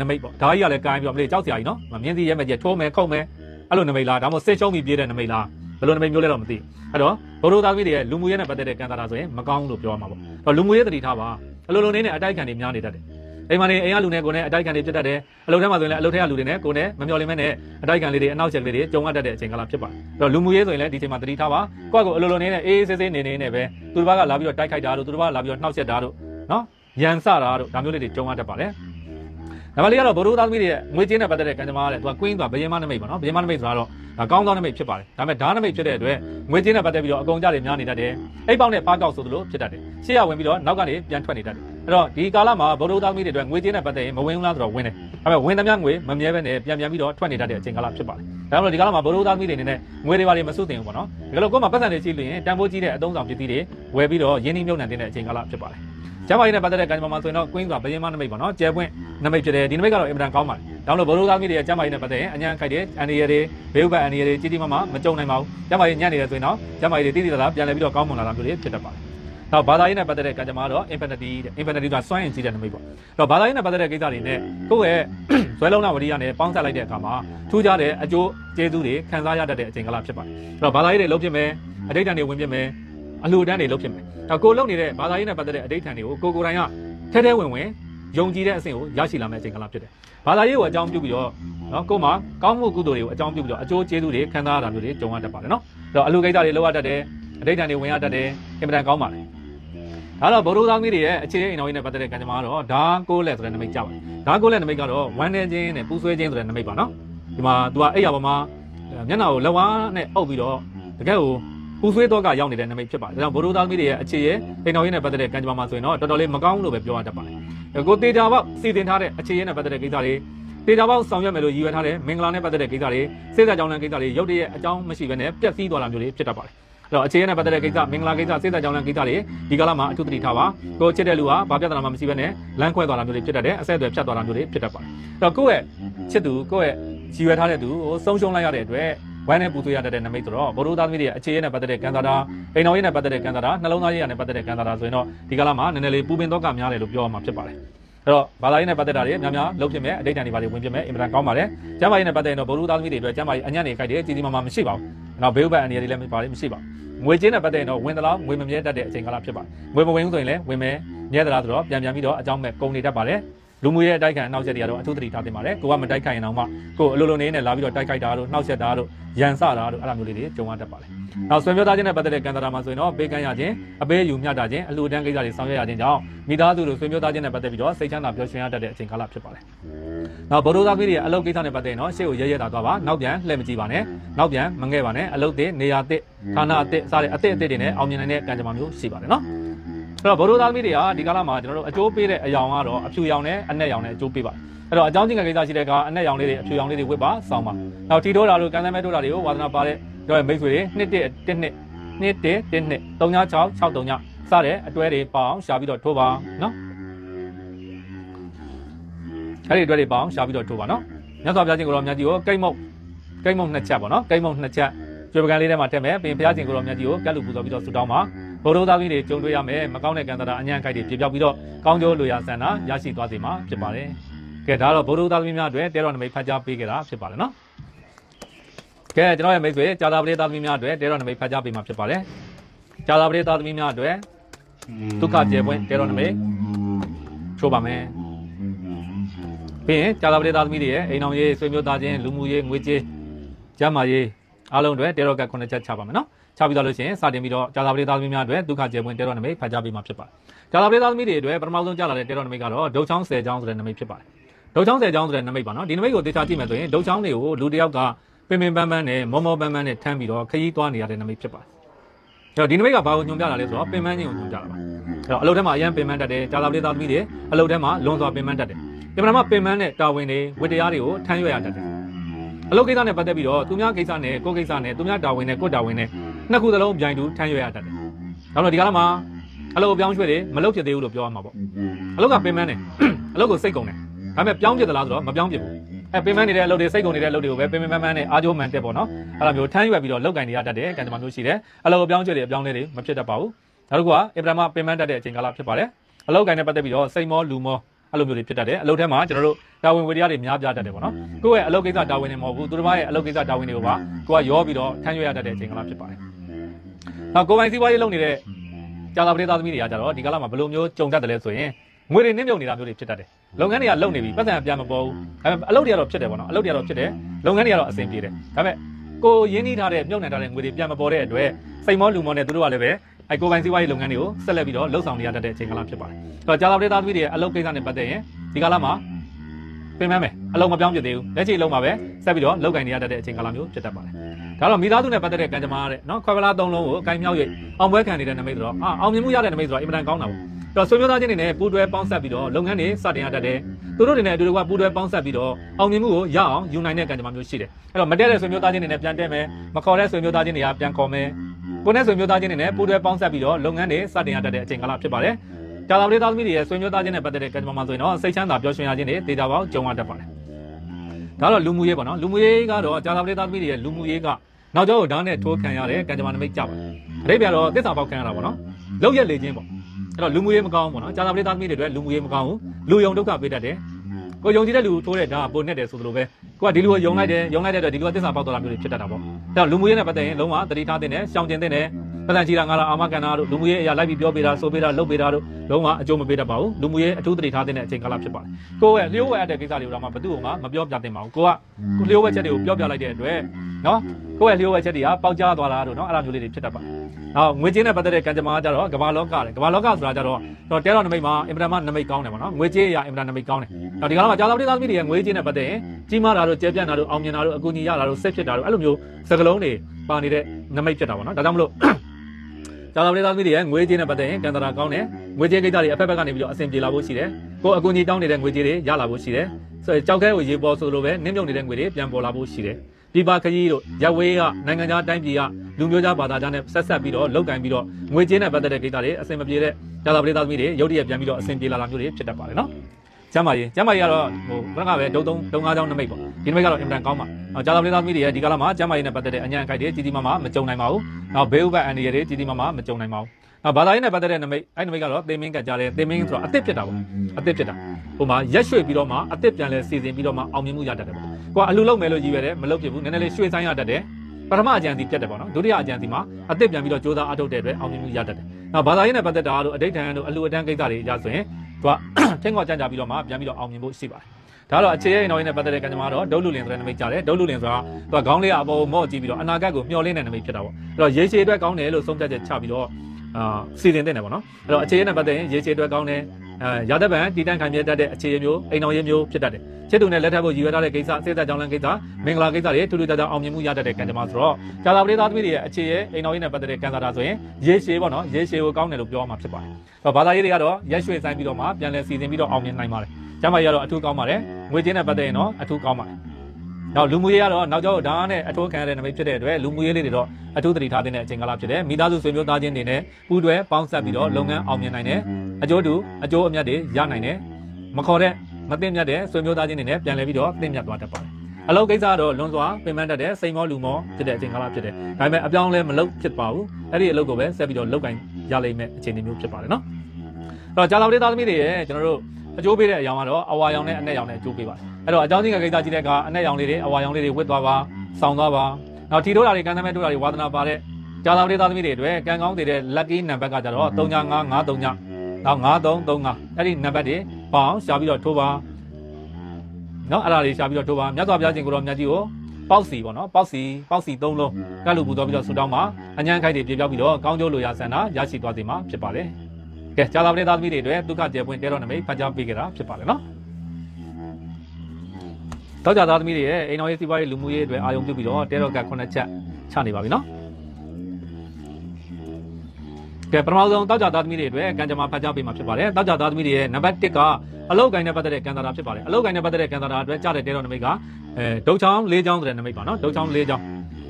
[SPEAKER 1] နမိတ်ပေါ့ဒါကြီးကလည်းကိုင်းပြီးတော့မလေးကြောက်စရာကြီးနော်မြင်းသီးရက်မဲ့ကြီးထိုးမယ်ခုတ်မယ်အဲ့လိုနမိတ်လားဒါမှမဟုတ်စစ်ချုံပြီးပြေးတဲ့နမိတ်လားဘယ်လိုနမိတ်မျိုးလဲတော့မသိဘူး။အဲ့တော့ဗုဒ္ဓသာမီးတွေရဲ့လူမှုရေးနဲ့ပတ်သက်တဲ့ကံတာတာဆိုရင်မကောင်းလို့ပြောရမှာပေါ့။အဲ့တော့လူမှုရေးတတိထားပါအလိုလိုနေနဲ့အတိုက်ခံတွေများနေတတ်တယ်။အိမ်မှာနေအိမ်ကလူနဲ့ကိုနဲ့အတိုက်ခံတွေဖြစ်တတ်တယ်အလုပ်ထဲမှာဆိုရင်လည်းအလုပ်ထဲကလူတွေနဲ့ကိုနဲ့မမျှော်လင့်မဲ့နဲ့အတိုက်ခံလေးတွေအနောက်ချက်လေးတွေကြုံရတတ်တဲ့အချိန်ကာလဖြစ်ပါတယ်အဲ့တော့လူမှုရေးဆိုရင်လည်းဒီချိန်မှာသတိထားပါကိုယ့်ကိုအလိုလိုနေနဲ့အေးအေးဆေးဆေးနေနေနဲ့ပဲသူတို့ဘာကလာပြီးတော့တိုက်ခိုက်တာတို့သူတို့ဘာလာပြီးတော့နှောက်ချက်တာတို့နော်ရန်စတာတို့ဒါမျိုးလေးတွေကြုံရတတ်ပါတယ်နံပါတ်၄ကတော့ဗုဒ္ဓသားသမီးတွေရဲ့ငွေကြေးနဲ့ပတ်သက်တဲ့ကံကြမ္မာကလည်းသူက queen ဆိုတာဘယင်မနမိတ်ပါနော်ဘယင်မနမိတ်ဆိုတာတော့ဒါကောင်းသောနမိတ်ဖြစ်ပါတယ်ဒါပေမဲ့ဓာနမိတ်ဖြစ်တဲ့အတွက်ငွေကြေးနဲ့ပတ်သက်ပြီးတော့အကုန်ကြတွေများနေတတ်တယ်အိပ်ပေါက်နဲ့ပါကောက်ဆိုသလိုဖြစ်တတ်တယ်ရှေ့ရဝင်ပြီးတော့နောက်ကနေပြန်ထွက်နေတတ်တယ်အဲ့တော့ဒီကာလမှာဗုဒ္ဓသားသမီးတွေအတွက်ငွေကြေးနဲ့ပတ်သက်ရင်မဝင်ဘူးလားဆိုတော့ဝင်တယ်ဒါပေမဲ့ဝင်သမျှငွေမမြဲပဲနဲ့ပြန်ပြန်ပြီးတော့ထွက်နေတတ်တဲ့အချိန်ကာလဖြစ်ပါတယ်ဒါကြောင့်ဒီကာလမှာဗုဒ္ဓသားသမီးတွေအနေနဲ့ငွေတွေပါလေမစုသင့်ဘူးပေါ့နော်ဒါကြလို့ကိုယ်မှာပတ်စံတွေရှိလို့ရင်တန်ဖိုးကြီးတဲ့အသုံးဆောင်ပစ္စည်းတွေဝယ်ပြီးတော့ရင်းနှီးမြှုပ်နှံတဲ့အချိန်ကာလဖြစ်ပါတယ်ကျမကြီးနဲ့ပတ်သက်တဲ့ကံကြမ္မာမှာဆိုရင်တော့ queen ဆိုတာဘယင်းမနမိတ်ပေါ့နော်ကျဲပွင့်နမိတ်ဖြစ်တယ်ဒီနမိတ်ကတော့အင်မတန်ကောင်းပါတယ်ဒါလို့ဘလိုသားမိတွေကကျမကြီးနဲ့ပတ်သက်ရင်အញ្ញံခိုက်တယ်အန်ဒီရတွေဘေးဥပတ်အန်ဒီရတွေကြီးကြီးမားမားမကြုံနိုင်ပါဘူးကျမကြီးညံ့နေတယ်ဆိုရင်တော့ကျမကြီးတွေတိတိတသားပြန်လဲပြီးတော့ကောင်းမွန်လာတာမျိုးတွေဖြစ်တတ်ပါတယ်နောက်ဘာသာရေးနဲ့ပတ်သက်တဲ့ကံကြမ္မာတော့ infinity တဲ့ infinity ဆိုတာစွန့်ရင်ကြီးတဲ့နမိတ်ပေါ့အဲ့တော့ဘာသာရေးနဲ့ပတ်သက်တဲ့ကိစ္စတွေနဲ့ကိုယ့်ရဲ့ဇွဲလုံးနာဝရိယနဲ့ပေါင်းစပ်လိုက်တဲ့အခါမှာထူးခြားတဲ့အကျိုးကျေးဇူးတွေခံစားရတတ်တဲ့အချိန်ကာလဖြစ်ပါတယ်အဲ့တော့ဘာသာရေးတွေလုံးဖြစ်မယ်အဋ္ဌိတန်တွေဝင်ဖြစ်မယ်အလိုတန်းတွေလုပ်ဖြစ်မယ်ဒါကိုလုပ်နေတဲ့ဘာသာရေးနဲ့ပတ်သက်တဲ့အဓိဋ္ဌာန်တွေကိုကိုကိုယ်တိုင်ကထဲထဲဝင်ဝင်ယုံကြည်တဲ့အဆင့်ကိုရရှိလာမယ့်အချိန်ကာလဖြစ်တယ်ဘာသာရေးကိုအကြောင်းပြုပြီးတော့နော်ကို့မှာကောင်းမှုကုသိုလ်တွေကိုအကြောင်းပြုပြီးတော့အကျိုးကျေးဇူးတွေခံစားရတာမျိုးတွေကြုံရတတ်ပါတယ်နော်အဲ့တော့အလိုကိစ္စတွေလောက်ရတတ်တယ်အဓိဋ္ဌာန်တွေဝင်ရတတ်တယ်အင်မတန်ကောင်းပါလေဒါတော့ဗုဒ္ဓသာမီးတွေရဲ့အခြေအနေအိမ်တော်ကြီးနဲ့ပတ်သက်တဲ့ကံကြမ္မာကတော့ဒါကိုလဲဆိုတဲ့နမိတ်ကြပါတယ်ဒါကိုလဲနမိတ်ကတော့ဝမ်းနေခြင်းနဲ့ပူဆွဲခြင်းဆိုတဲ့နမိတ်ပါနော်ဒီမှာ तू ကအဲ့ရပါမှာမျက်နှာကိုလက်ဝါးနဲ့အုပ်ပြီးတော့တကယ်ကိုပူဆွေးတော့ကရောက်နေတဲ့နမိတ်ဖြစ်ပါတယ်ဒါကြောင့်ဗုဒ္ဓသားသမီးတွေရဲ့အခြေရဲ့အိမ်တော်ရေးနဲ့ပတ်သက်တဲ့ကံကြမ္မာမှာဆိုရင်တော့တော်တော်လေးမကောင်းလို့ပဲပြောရတတ်ပါတယ်ကိုတေချာပေါက်စီတင်ထားတဲ့အခြေရဲ့နဲ့ပတ်သက်တဲ့ကိစ္စတွေတေချာပေါက်ဆောင်ရွက်မယ်လို့ရည်ရွယ်ထားတဲ့မင်္ဂလာနဲ့ပတ်သက်တဲ့ကိစ္စတွေစေတကြောင်းလန်ကိစ္စတွေရုပ်တရက်အကြောင်းမရှိဘဲနဲ့ပြက်စီးသွားတာမျိုးတွေဖြစ်တတ်ပါတယ်အဲ့တော့အခြေအနေပတ်သက်တဲ့ကိစ္စမင်္ဂလာကိစ္စစေတကြောင်းလန်ကိစ္စတွေဒီကလာမှာအထူးသတိထားပါကိုချစ်တဲ့လူဟာဘာပြဿနာမှမရှိဘဲနဲ့လမ်းခွဲသွားတာမျိုးတွေဖြစ်တတ်တယ်အဆက်အသွယ်ဖြတ်သွားတာမျိုးတွေဖြစ်တတ်ပါတယ်အဲ့တော့ကိုယ့်ရဲ့ချစ်သူကိုယ့်ရဲ့ရည်ရွယ်ထားတဲ့သူကိုဆုံးရှုံးလိုက်ရတဲ့အတွက်ဝမ်းနဲ့ပူသွေးရတတ်တဲ့နမိတ်ဆိုတော့ဗုဒ္ဓသားသမီးတွေအခြေရနဲ့ပတ်သက်တဲ့ကံစားတာအိမ်တော်ရနဲ့ပတ်သက်တဲ့ကံစားတာနှလုံးသားရနဲ့ပတ်သက်တဲ့ကံစားတာဆိုရင်တော့ဒီကလာမှာနည်းနည်းလေးပူပင်တော့ကများတယ်လို့ပြောရမှာဖြစ်ပါတယ်အဲ့တော့ဘာသာရေးနဲ့ပတ်သက်တာတွေများများလုပ်ဖြစ်မယ်အတိတ်တန်တွေဘာတွေဝင်ဖြစ်မယ်အင်မတန်ကောင်းပါတယ်ကျမ်းမာရေးနဲ့ပတ်သက်ရင်တော့ဗုဒ္ဓသားသမီးတွေအတွက်ကျမ်းမာရေးအညံ့တွေကြိုက်တယ်ကြီးကြီးမားမားမရှိပါဘူးနောက်ဘေးဥပန်အနေနဲ့လည်းဘာတွေမရှိပါဘူးငွေချင်းနဲ့ပတ်သက်ရင်တော့ဝင်သလားငွေမမြဲတတ်တဲ့အချိန်ကာလဖြစ်ပါတယ်။ငွေမဝင်ဘူးဆိုရင်လည်းဝင်မယ်မြဲသလားဆိုတော့ပြန်ပြန်ပြီးတော့အကြောင်းမဲ့ကုန်နေတတ်ပါတယ်။လူမှုရေးအတိုက်ခံအနောက်ချက်တွေကတော့အထူးသတိထားသင့်ပါတယ်ကိုကမတိုက်ခိုင်ရင်တော့မှကိုအလိုလိုနေနဲ့လာပြီးတော့တိုက်ခိုက်တာတို့နှောက်ချက်တာတို့ရန်စတာတို့အဲ့လိုမျိုးလေးတွေကြုံရတတ်ပါတယ်နောက်ဆွေမျိုးသားချင်းနဲ့ပတ်သက်တဲ့ကံတာမှာဆိုရင်တော့ပေးကမ်းရခြင်းအပေးယူမျှတာခြင်းအလှူဒန်းကိစ္စတွေဆောင်ရွက်ရခြင်းကြောင့်မိသားစုတို့ဆွေမျိုးသားချင်းနဲ့ပတ်သက်ပြီးတော့စိတ်ချမ်းသာပျော်ရွှင်ရတတ်တဲ့အချိန်ကာလဖြစ်ပါတယ်နောက်ဗုဒ္ဓသာပြည်ရဲ့အလုပ်ကိစ္စနဲ့ပတ်သက်ရင်တော့ရှေ့ကိုရဲရဲတာသွားပါနောက်ပြန်လှည့်မကြည့်ပါနဲ့နောက်ပြန်မငဲ့ပါနဲ့အလုပ်တွေနေရာအစ်ဌာနအစ်စတဲ့အစ်အစ်တွေနဲ့အောင်မြင်နိုင်တဲ့ကံကြမ္မာမျိုးရှိပါတယ်နော်အဲ့တော့ဗုဒ္ဓသားသမီးတွေကဒီကာလမှာကျွန်တော်တို့အကျိုးပေးတဲ့အယောင်ကတော့အဖြူရောင်နဲ့အနက်ရောင်နဲ့အကျိုးပေးပါအဲ့တော့အကြောင်းချင်းကကိစ္စရှိတဲ့ကအနက်ရောင်လေးတွေအဖြူရောင်လေးတွေဝတ်ပါဆောင်းပါနောက်တီတိုးတာလို့ကန်သမဲတိုးတာတွေကိုဝါသနာပါတဲ့တို့ရဲ့မိတ်ဆွေတွေနှစ်တစ်တစ်နှစ်နှစ်တစ်တစ်နှစ်36 63ညစတဲ့အတွဲတွေပေါအောင်ရှာပြီးတော့ထိုးပါနော်အဲ့ဒီအတွဲတွေပေါအောင်ရှာပြီးတော့ထိုးပါနော်မြတ်စွာဘုရားရှင်ကိုရောမြတ်ကြီးကိုကိတ်မုတ်ကိတ်မုတ်နှစ်ချက်ပေါ့နော်ကိတ်မုတ်နှစ်ချက်ကျွေးပကံလေးထဲမှာထည့်မယ်ပြင်ဘုရားရှင်ကိုရောမြတ်ကြီးကိုကတ်လူပူဇော်ပြီးတော့ဆုတောင်းပါဗုဒ္ဓသာကြီးတွေကြုံတွေ့ရမယ်မကောင်းတဲ့ကံတရားအညံ့ခိုက်တွေပြပြောက်ပြီးတော့ကောင်းကျိုးလိုရာဆန္ဒရရှိသွားစေမှာဖြစ်ပါတယ်ကဲဒါတော့ဗုဒ္ဓသာကြီးများအတွက်တဲတော်နမိတ်ဖတ်ကြားပေးခဲ့တာဖြစ်ပါတယ်နော်ကဲကျွန်တော်ရဲ့မိတ်ဆွေကြာသာပရိသတ်သမီးများအတွက်တဲတော်နမိတ်ဖတ်ကြားပေးမှာဖြစ်ပါတယ်ကြာသာပရိသတ်သမီးများအတွက်ဒုက္ခကျေပွင့်တဲတော်နမိတ်ချိုးပါမယ်ပြီးရင်ကြာသာပရိသတ်သမီးတွေရဲ့အိမ်အောင်ရေးဆွေမျိုးသားချင်းလူမှုရေးငွေကြေးကျမ်းမာရေးအားလုံးအတွက်တဲတော်က9ချက်ချပါမယ်နော်ချပြီးသားလို့ရှိရင်စတင်ပြီးတော့ကြာသပတေးသားသမီးများအတွက်ဒုက္ခကျေပွင့်တဲတော်နမိတ်ဖတ်ကြားပေးမှာဖြစ်ပါတယ်။ကြာသပတေးသားသမီးတွေအတွက်ပထမဆုံးကြားလာတဲ့တဲတော်နမိတ်ကတော့ဒုချောင်း၁၀ချောင်းဆိုတဲ့နမိတ်ဖြစ်ပါတယ်။ဒုချောင်း၁၀ချောင်းဆိုတဲ့နမိတ်ပါနော်။ဒီနမိတ်ကိုသေချာကြည့်မယ်ဆိုရင်ဒုချောင်းတွေကိုလူတစ်ယောက်ကပင်ပင်ပန်းပန်းနဲ့မောမောပန်းပန်းနဲ့ထမ်းပြီးတော့ခရီးသွားနေရတဲ့နမိတ်ဖြစ်ပါတယ်။အဲ့တော့ဒီနမိတ်ကဘာကိုညွှန်ပြတာလဲဆိုတော့ပင်ပန်းခြင်းကိုညွှန်ပြတာပါ။အဲ့တော့အလုပ်ထဲမှာအရန်ပင်ပန်းတတ်တယ်ကြာသပတေးသားသမီးတွေအလုပ်ထဲမှာလွန်စွာပင်ပန်းတတ်တယ်။ဒီမှာမှပင်ပန်းတဲ့တာဝန်တွေဝတ္တရားတွေကိုထမ်းရွက်ရတတ်တယ်အလုပ်ကိစ္စနဲ့ပတ်သက်ပြီးတော့သူများကိစ္စနဲ့ကိုယ်ကိစ္စနဲ့သူများတာဝန်နဲ့ကိုယ်တာဝန်နဲ့နှစ်ခုသလုံးပြိုင်တူထမ်းရွက်ရတတ်တယ်။ဒါတော့ဒီကာလမှာအလုပ်အပြောင်းရွှေ့တယ်မလုပ်ဖြစ်သေးဘူးလို့ပြောရမှာပေါ့။အလုပ်ကပင်ပန်းတယ်အလုပ်ကိုစိတ်ကုန်တယ်။ဒါပေမဲ့ပြောင်းဖြစ်သလားဆိုတော့မပြောင်းဖြစ်ဘူး။အဲပင်ပန်းနေတဲ့အလုပ်တွေစိတ်ကုန်နေတဲ့အလုပ်တွေကိုပဲပင်ပန်းပန်းနဲ့အားကြိုးမှန်တက်ပေါ့နော်။အဲ့လိုမျိုးထမ်းရွက်ပြီးတော့လောက်ကင်နေရတတ်တယ်ကံကြမ္မာမျိုးရှိတယ်။အလုပ်အပြောင်းရွှေ့တယ်အပြောင်းလဲတွေမဖြစ်တတ်ပါဘူး။နောက်တစ်ခုကအင်ပဒမပင်ပန်းတတ်တဲ့အချိန်ကာလဖြစ်ပါတယ်။အလောက်ကိုင်းနဲ့ပတ်သက်ပြီးတော့စိန်မောလူမောအဲ့လိုမျိုးတွေဖြစ်တတ်တယ်အလုပ်ထဲမှာကျွန်တော်တို့တာဝန်ဝေတရားတွေများပြားတတ်တယ်ပေါ့နော်ကိုယ့်ရဲ့အလုပ်ကိစ္စတာဝန်တွေမဟုတ်ဘူးသူတို့ဘာရဲ့အလုပ်ကိစ္စတာဝန်တွေကိုပါကိုကရောပြီးတော့ထမ်းရွက်ရတတ်တဲ့အချိန်ကလာဖြစ်ပါတယ်နောက်ကိုယ်ပိုင်စီးပွားရေးလုပ်နေတဲ့ကြာလာပရိသတ်သမီးတွေကကြတော့ဒီကာလမှာဘယ်လိုမျိုးကြုံတတ်တယ်လဲဆိုရင်ငွေတွေနှိမ့်မြုပ်နေတာမျိုးတွေဖြစ်တတ်တယ်။လုပ်ငန်းတွေကလုံနေပြီပတ်စံပြန်မပေါ်ဘူး။ဒါပေမဲ့အလုပ်တွေကတော့ဖြစ်တယ်ပေါ့နော်။အလုပ်တွေကတော့ဖြစ်တယ်။လုပ်ငန်းတွေကတော့အဆင်ပြေတယ်။ဒါပေမဲ့ကိုရင်းနှီးထားတဲ့မြုပ်နှံထားတဲ့ငွေတွေပြန်မပေါ်တဲ့အတွက်စိတ်မောလူမောနဲ့သူတို့ကလည်းပဲအဲကိုပိုင်စီးပွားရေးလုပ်ငန်းတွေကိုဆက်လက်ပြီးတော့လှုပ်ဆောင်နေရတတ်တဲ့အချိန်ကာလဖြစ်ပါတယ်။ဆိုတော့ကြာသပတေးသားသမီးတွေရဲ့အလုပ်ကိစ္စနဲ့ပတ်သက်ရင်ဒီကာလမှာပင်ပန်းမယ်အလုံးမပြောင်းဖြစ်သေးဘူးလက်ချိတ်လုံးမှာပဲဆက်ပြီးတော့လောက်ကင်နေရတတ်တဲ့အချိန်ကာလမျိုးဖြစ်တတ်ပါတယ်ဒါတော့မိသားစုနဲ့ပတ်သက်တဲ့ကံကြမ္မာတဲ့နော်ခွဲပလားသုံးလုံးကိုအကင်မြောက်၍အောင်ပွဲခံနေတဲ့နမိတ်ဆိုတော့အာအောင်မြင်မှုရတဲ့နမိတ်ဆိုတော့အင်မတန်ကောင်းတာပေါ့တော့ဆွေမျိုးသားချင်းတွေနဲ့ပူးတွဲပေါင်းဆက်ပြီးတော့လုပ်ငန်းတွေစတင်ရတတ်တယ်သူတို့တွေနဲ့အတူတူကပူးတွဲပေါင်းဆက်ပြီးတော့အောင်မြင်မှုကိုရအောင်ယူနိုင်တဲ့ကံကြမ္မာမျိုးရှိတယ်အဲ့တော့မတည့်တဲ့ဆွေမျိုးသားချင်းတွေနဲ့ပြန်တည့်မယ်မခေါ်တဲ့ဆွေမျိုးသားချင်းတွေကပြန်ခေါ်မယ်ကိုနဲ့ဆွေမျိုးသားချင်းတွေနဲ့ပူးတွဲပေါင်းဆက်ပြီးတော့လုပ်ငန်းတွေစတင်ရတတ်တဲ့အချိန်ကာလဖြစ်ပါတယ်။ကြာလာပလေးသားသမီးတွေရဲ့ဆွေမျိုးသားချင်းနဲ့ပတ်သက်တဲ့ကံကြမ္မာဆိုရင်တော့စိတ်ချမ်းသာပျော်ရွှင်ရခြင်းတွေဒေတာပေါင်းကြုံရတတ်ပါတယ်။ဒါတော့လူမှုရေးပေါ့နော်။လူမှုရေးကတော့ကြာလာပလေးသားသမီးတွေရဲ့လူမှုရေးကနောက်ကျောင်းကိုဓာတ်နဲ့ထိုးခံရတဲ့ကံကြမ္မာနိမိတ်ကြပါတယ်။အရေးပြတော့သစ္စာပေါက်ခံရတာပေါ့နော်။လောက်ရက်လေခြင်းပေါ့။အဲ့တော့လူမှုရေးမကောင်းဘူးပေါ့နော်။ကြာလာပလေးသားသမီးတွေအတွက်လူမှုရေးမကောင်းဘူး။လူယုံဒုက္ခပေးတတ်တယ်။ကိုယုံကြည်တဲ့လူကိုထိုးတဲ့ဒါကပုံနဲ့တယ်ဆိုသလိုပဲကိုကဒီလူကိုယုံလိုက်တယ်ယုံလိုက်တဲ့အတွက်ဒီလူကသစ္စာပေါက်သွားတာမျိုးတွေဖြစ်တတ်တာပေါ့ဒါလူမှုရေးနဲ့ပတ်သက်ရင်လုံးဝသတိထားတဲ့နဲ့ရှောင်ကျင်တဲ့နဲ့ပလန်ချီတာငါလာအာမကန်တာတို့လူမှုရေးအရာလိုက်ပြီးပြောပေးတာဆိုပေးတာလုပ်ပေးတာတို့လုံးဝအကျိုးမပေးတတ်ပါဘူးလူမှုရေးအထူးတတိထားတဲ့အချိန်ကာလဖြစ်ပါတယ်ကိုယ့်ရဲ့လျှို့ဝှက်အပ်တဲ့ကိစ္စတွေကိုတော့မှဘသူ့ကမပြောပြသင့်ပါဘူးကိုကကိုလျှို့ဝှက်ချက်တွေကိုပြောပြလိုက်တဲ့အတွက်နော်ကိုယ့်ရဲ့လျှို့ဝှက်ချက်တွေကပေါက်ကြားသွားတာတို့နော်အဲ့လိုမျိုးလေးတွေဖြစ်တတ်ပါတယ်နောက်ငွေကြေးနဲ့ပတ်သက်တဲ့ကံကြမ္မာကြတော့ကမ္ဘာလောကလေကမ္ဘာလောကဆိုတာကြတော့တော့တဲတော်နမိတ်မှာအင်မတန်မှနမိတ်ကောင်းတယ်ပေါ့နော်ငွေကြေးအရာအင်မတန်နမိတ်ကောင်းတယ်နောက်ဒီကလာမှာကြာသပတေးသားသမီးတွေရဲ့ငွေကြေးနဲ့ပတ်သက်ရင်ကြီးမားတာတို့ကျဲပြန့်တာတို့အောင်မြင်တာတို့အကူအညီရတာတို့ဆက်ဖြစ်တာတို့အဲ့လိုမျိုးစကလုံးတွေပါနေတဲ့နမိတ်ဖြစ်တာပေါ့နော်ဒါကြောင့်မလို့ကျောင်းသားပရိသတ်တွေရဲ့ငွေကြေးနဲ့ပတ်သက်ရင်ကံတရာကောင်းတယ်ငွေကြေးကိစ္စတွေအဖက်ဖက်ကနေပြီးတော့အဆင်ပြေလာဖို့ရှိတယ်ကိုအကူအညီတောင်းနေတဲ့ငွေကြေးတွေရလာဖို့ရှိတယ်ဆိုတော့ကြောက်ခဲကိုရေပေါ်ဆိုလိုပဲနင်းမြုပ်နေတဲ့ငွေတွေပြန်ပေါ်လာဖို့ရှိတယ်ပြည်ပခရီးတို့ရပ်ဝေးကနိုင်ငံခြားတိုင်းပြည်ကလူမျိုးခြားဘာသာခြားနဲ့ဆက်ဆက်ပြီးတော့လောက်ကင်ပြီးတော့ငွေကြေးနဲ့ပတ်သက်တဲ့ကိစ္စတွေအဆင်မပြေတဲ့ကျောင်းသားပရိသတ်တွေရုပ်တရက်ပြန်ပြီးတော့အဆင်ပြေလာလာမျိုးတွေဖြစ်တတ်ပါတယ်နော်ကျမ်းမာရေးကျမ်းမာရေးကတော့ဟိုခုနကပဲဒုံသုံးဒုံငါးချောင်းနမိတ်ပေါ့ဒီနမိတ်ကတော့အင်မတန်ကောင်းပါ။ကြာသပတေးသားသမီးတွေရဲ့ဒီကာလမှာကျမ်းမာရေးနဲ့ပတ်သက်တဲ့အညံ့အခိုက်တွေကြီးကြီးမားမားမကြုံနိုင်ပါဘူး။နောက်ဘေးဥပတ်အန်ဒီရတွေကြီးကြီးမားမားမကြုံနိုင်ပါဘူး။နောက်ဘာသာရေးနဲ့ပတ်သက်တဲ့နမိတ်အဲ့နမိတ်ကတော့သေမင်းကကြားတဲ့သေမင်းဆိုတော့အသစ်ဖြစ်တာပေါ့။အသစ်ဖြစ်တာ။ဟိုမှာရက်ရွှေ့ပြီးတော့မှအသစ်ပြန်လဲစီစဉ်ပြီးတော့မှအောင်မြင်မှုရတတ်တယ်ပေါ့။ကိုကအလူလုံးမယ်လို့ကြီးပဲတယ်မလုံးဖြစ်ဘူး။နည်းနည်းလေးရွှေ့ဆိုင်ရတတ်တယ်။ပထမအကြံစီပြတ်တယ်ပေါ့နော်။ဒုတိယအကြံစီမှာအသစ်ပြန်ပြီးတော့စ조사အထုတ်တဲ့အတွက်အောင်မြင်မှုရတတ်တယ်။နောက်ဘာသာရေးနဲ့ပတ်သက်တာတို့အဋိဌာန်တို့အလူအတန်းကိစ္စတွေအကြဆိုရင်သူကထင်းခေါ်ကြံ့ကြပြီးတော့မှပြန်ပြီးတော့အောင်မြင်ဖို့ရှိပါတယ်ဒါတော့အခြေရဲ့နော်ရင်းနဲ့ပတ်သက်တဲ့ကံကြမ္မာတော့ဒုတ်လူလင်ဆိုတဲ့နမိတ်ကြတယ်ဒုတ်လူလင်ဆိုတာသူကခေါင်းလေးအပေါ်မော့ကြည့်ပြီးတော့အနာဂတ်ကိုမျှော်လင့်တဲ့နမိတ်ဖြစ်တာပေါ့အဲ့တော့ရေရှည်အတွက်ကောင်းတယ်လို့ဆုံးဖြတ်ချက်ချပြီးတော့အာစီစဉ်တင်တယ်ပေါ့နော်အဲ့တော့အခြေရဲ့နဲ့ပတ်သက်ရင်ရေရှည်အတွက်ကောင်းတယ်ရာသပန်တည်တန့်ခံပြတတ်တဲ့အခြေအမျိုးအိမ်တော်ရမျိုးဖြစ်တတ်တယ်ချစ်သူနဲ့လက်ထပ်ဖို့ရည်ရွယ်ထားတဲ့ကိစ္စစေတကြောင်းလန်းကိစ္စမင်္ဂလာကိစ္စတွေထူးထူးခြားခြားအောင်မြင်မှုရတတ်တဲ့ကံကြမ္မာဆိုတော့ကြာသာပရိသတ်သမီးတွေရဲ့အခြေရဲ့အိမ်တော်ရေးနဲ့ပတ်သက်တဲ့ကံစားတာဆိုရင်ရေရှည်ပေါ့နော်ရေရှည်ကိုကောင်းတယ်လို့ပြောရမှာဖြစ်ပါတယ်အဲဘာသာရေးတွေကတော့ရက်ရွှေဆိုင်ပြီးတော့မှပြန်လည်စီစဉ်ပြီးတော့အောင်မြင်နိုင်ပါတယ်ကျမကြီးကတော့အထူးကောင်းပါတယ်ငွေချင်းနဲ့ပတ်သက်ရင်တော့အထူးကောင်းပါတယ်နောက်လူမှုရေးကတော့နောက်ကျောင်းဒါနဲ့အထိုးခံရတဲ့နမိတ်ဖြစ်တဲ့အတွက်လူမှုရေးလေးတွေတော့အထူးသတိထားတဲ့အချိန်ကာလဖြစ်တယ်မိသားစုဆွေမျိုးသားချင်းတွေနဲ့ပူးတွဲပေါင်းစပ်ပြီးတော့လုပ်ငန်းအောင်မြင်နိုင်တယ်အကျိုးတူအကျိုးအမြတ်တွေရနိုင်တယ်မခေါ်တဲ့မသိမြတ်တဲ့ဆွေမျိုးသားချင်းတွေနဲ့ပြန်လည်ပြီးတော့သိမြတ်သွားတတ်ပါတယ်အလုပ်ကိစ္စတော့လွန်စွာပင်ပန်းတတ်တဲ့စိန်မောလူမောဖြစ်တဲ့အချိန်ကာလဖြစ်တယ်ဒါပေမဲ့အပြောင်းလဲမလုပ်ဖြစ်ပါဘူးအဲ့ဒီအလုပ်ကိုပဲဆက်ပြီးတော့လုပ်ကင်ရလိမ့်မယ်အခြေအနေမျိုးဖြစ်ပါတယ်နော်အဲ့တော့ကြာလာပတိသားသမီးတွေရဲ့ကျွန်တော်တို့အကျိုးပေးတဲ့အရာကတော့အဝါရောင်နဲ့အနက်ရောင်နဲ့အကျိုးပေးပါတယ်အဲ့တော့အကြောင်းချင်းကကိစ္စကြည့်တဲ့အခါအနဲ့ရောင်လေးတွေအဝါရောင်လေးတွေဝစ်သွားပါဆောင်းသွားပါနောက်ထီထိုးတာတွေကန်းသမဲထိုးတာတွေဝါသနာပါတဲ့ကြာသာပတိသားသမီးတွေအတွက်ကံကောင်းတွေတဲ့ lucky number ကကြတော့39553နောက်9335အဲ့ဒီ number တွေပေါင်းရှာပြီးတော့ထိုးပါနော်အဲ့ဒါလေးရှာပြီးတော့ထိုးပါမြတ်စွာဘုရားရှင်ကိုတော်မြတ်ကြီးကိုပေါက်စီပေါ့နော်ပေါက်စီပေါက်စီ၃လုံးကလူပူတော်ပြီးတော့ဆူတောင်းမှာအញ្ញံခိုက်တွေပြေပြောက်ပြီးတော့ကောင်းကျိုးလိုရာဆန္ဒရရှိသွားစေမှာဖြစ်ပါတယ်။ကဲကြာသာပတိသားသမီးတွေအတွက်ဒုက္ခကျေပွင့်တဲတော်နမိတ်ဖတ်ကြားပေးကြတာဖြစ်ပါတယ်နော်။ယောက်ျားသားသမီးတွေရဲ့အိမ်တော်ရေးစီးပွားရေးလူမှုရေးအတွက်အာရုံပြုပြီးတော့တဲရော့က9ချက်ချနေပါပြီနော်ကဲပထမဆုံးတောက်ကြသားသမီးတွေအတွက်ကံကြမ္မာဖတ်ကြားပေးမှာဖြစ်ပါတယ်တောက်ကြသားသမီးတွေရဲ့နံပါတ်1ကအလုတ်ကိုင်းနဲ့ပတ်သက်တဲ့ကံတာတာဖြစ်ပါတယ်အလုတ်ကိုင်းနဲ့ပတ်သက်တဲ့ကံတာတာအတွက်ကြားတဲ့တဲတော်နမိတ်ကအဲဒုတ်ချောင်း၄ချောင်းဆိုတဲ့နမိတ်ပါနော်ဒုတ်ချောင်း၄ချောင်း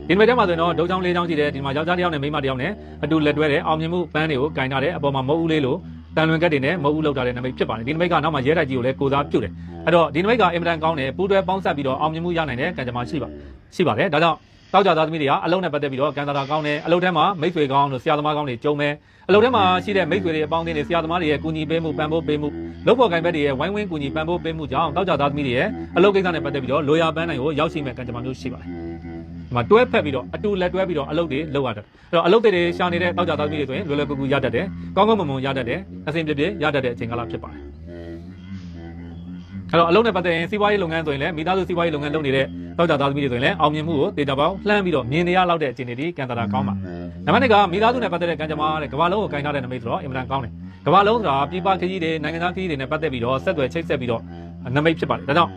[SPEAKER 1] ဒီနမိတ်ထဲမှာဆိုရင်တော့ဒုတ်ချောင်း၄ချောင်းရှိတယ်ဒီမှာယောက်ျားတစ်ယောက်နဲ့မိန်းမတစ်ယောက်နဲ့အတူလက်တွဲတယ်အောင်မြင်မှုပန်းတွေကိုကင်ထားတယ်အပေါ်မှာမဟုတ်ဦးလေးလို့တန်လွင်ကက်တွေနဲ့မဟုတ်ဘူးလောက်ထားတဲ့နမိတ်ဖြစ်ပါတယ်ဒီနမိတ်ကနောက်မှရဲတိုက်ကြီးကိုလည်းကိုစားပြုတ်တယ်အဲ့တော့ဒီနမိတ်ကအင်မတန်ကောင်းတယ်ပူးတွဲပေါင်းဆက်ပြီးတော့အောင်မြင်မှုရနိုင်တဲ့ကံကြမ္မာရှိပါရှိပါတယ်ဒါကြောင့်တောက်ကြသားသမီးတွေကအလုံးနဲ့ပတ်သက်ပြီးတော့ကန်တာတာကောင်းတယ်အလုံးထဲမှာမိတ်ဆွေကောင်းလို့ဆရာသမားကောင်းတွေကြုံမယ်အလုံးထဲမှာရှိတဲ့မိတ်ဆွေတွေအပေါင်းအသင်းတွေဆရာသမားတွေရဲ့ကူညီပေးမှုပံ့ပိုးပေးမှုလုပ်ဖို့ကံပဲတွေရဲ့ဝိုင်းဝန်းကူညီပံ့ပိုးပေးမှုကြောင့်တောက်ကြသားသမီးတွေရဲ့အလုံးကိစ္စနဲ့ပတ်သက်ပြီးတော့လိုရာပန်းနိုင်ကိုရောက်ရှိမဲ့ကံကြမ္မာမျိုးရှိပါတယ်မှာတွဲဖက်ပြီးတော့အတူလက်တွဲပြီးတော့အလုပ်တွေလုပ်ရတာအဲ့တော့အလုပ်တွေရှာနေတဲ့တောက်ကြသားကြီးတွေဆိုရင်လွယ်လွယ်ကူကူရတတ်တယ်ကောင်းကောင်းမွန်မွန်ရတတ်တယ်အဆင်ပြေပြေရတတ်တဲ့အချိန်ကာလဖြစ်ပါတယ်အဲ့တော့အလုံးနဲ့ပတ်သက်ရင်စီးပွားရေးလုပ်ငန်းဆိုရင်လည်းမိသားစုစီးပွားရေးလုပ်ငန်းလုပ်နေတဲ့တောက်ကြသားသမီးတွေဆိုရင်လည်းအောင်မြင်မှုကိုဒေတာပေါင်းလှမ်းပြီးတော့မြင်နေရလောက်တဲ့အခြေအနေဒီကန်တာတာကောင်းပါ။နံပါတ်1ကမိသားစုနဲ့ပတ်သက်တဲ့ကံကြမ္မာတဲ့ကမ္ဘာလုံးကိုကင်ထားတဲ့နမိတ်ဆိုတော့အင်မတန်ကောင်းတယ်။ကမ္ဘာလုံးဆိုတာပြည်ပခရီးတွေနိုင်ငံသားခရီးတွေနဲ့ပတ်သက်ပြီးတော့ဆက်သွယ်ချိတ်ဆက်ပြီးတော့နမိတ်ဖြစ်ပါတယ်။ဒါကြောင့်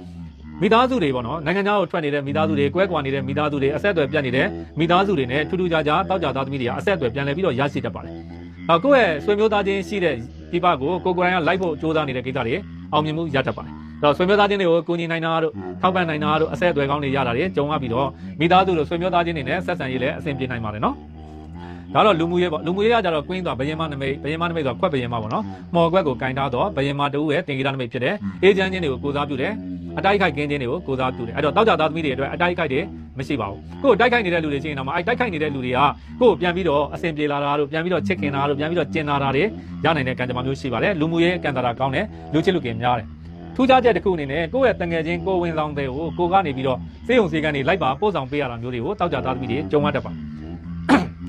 [SPEAKER 1] မိသားစုတွေပေါ့နော်နိုင်ငံခြားကိုထွက်နေတဲ့မိသားစုတွေကွဲကွာနေတဲ့မိသားစုတွေအဆက်အသွယ်ပြတ်နေတဲ့မိသားစုတွေနဲ့ထူးထူးခြားခြားတောက်ကြသားသမီးတွေကအဆက်အသွယ်ပြန်လည်ပြီးတော့ရရှိတတ်ပါတယ်။နောက်ကိုယ့်ရဲ့ဆွေမျိုးသားချင်းရှိတဲ့ပြပကိုကိုကိုရိုင်းကလိုက်ဖို့ကြိုးစားနေတဲ့ကိစ္စတွေအောင်မြင်မှုရတတ်ပါတယ်။တော့ဆွေမျိုးသားချင်းတွေကိုကူညီနိုင်တာတို့ထောက်ပံ့နိုင်တာတို့အဆက်အသွယ်ကောင်းတွေရတာတွေကြုံရပြီးတော့မိသားစုတို့ဆွေမျိုးသားချင်းတွေနဲ့ဆက်ဆံရေးလည်းအဆင်ပြေနိုင်ပါတယ်နော်။ဒါတော့လူမှုရေးပေါ့လူမှုရေးကကြတော့ queen ဆိုတာဘယင်မနမိတ်ဘယင်မနမိတ်ဆိုတာခွက်ဘယင်မပေါ့နော်မော်ခွက်ကိုကင်ထားတော့ဘယင်မတူရဲ့တင်ဂီတာနမိတ်ဖြစ်တယ်အေဂျင့်ချင်းတွေကိုကိုစားပြုတယ်အတိုက်ခိုက်ကင်းခြင်းတွေကိုကိုစားပြုတယ်အဲ့တော့တောက်ကြသားသမီးတွေအတွက်အတိုက်ခိုက်တွေမရှိပါဘူးကိုယ်တိုက်ခိုက်နေတဲ့လူတွေချင်းတော့မှအဲ့တိုက်ခိုက်နေတဲ့လူတွေကကိုယ်ပြန်ပြီးတော့အဆင်ပြေလာတာတို့ပြန်ပြီးတော့ချစ်ခင်တာတို့ပြန်ပြီးတော့ကျင်လာတာတွေရနိုင်တဲ့ကံကြမ္မာမျိုးရှိပါတယ်လူမှုရေးကံတာတာကောင်းတယ်လူချစ်လူခင်များတယ်ထူးခြားချက်တစ်ခုအနေနဲ့ကိုယ့်ရဲ့တငယ်ချင်းကိုဝင်ဆောင်တဲ့ကိုကိုကနေပြီးတော့စေယုံစေကန်တွေလိုက်ပါပို့ဆောင်ပေးရတာမျိုးတွေကိုတောက်ကြသားသမီးတွေကြုံရတတ်ပါ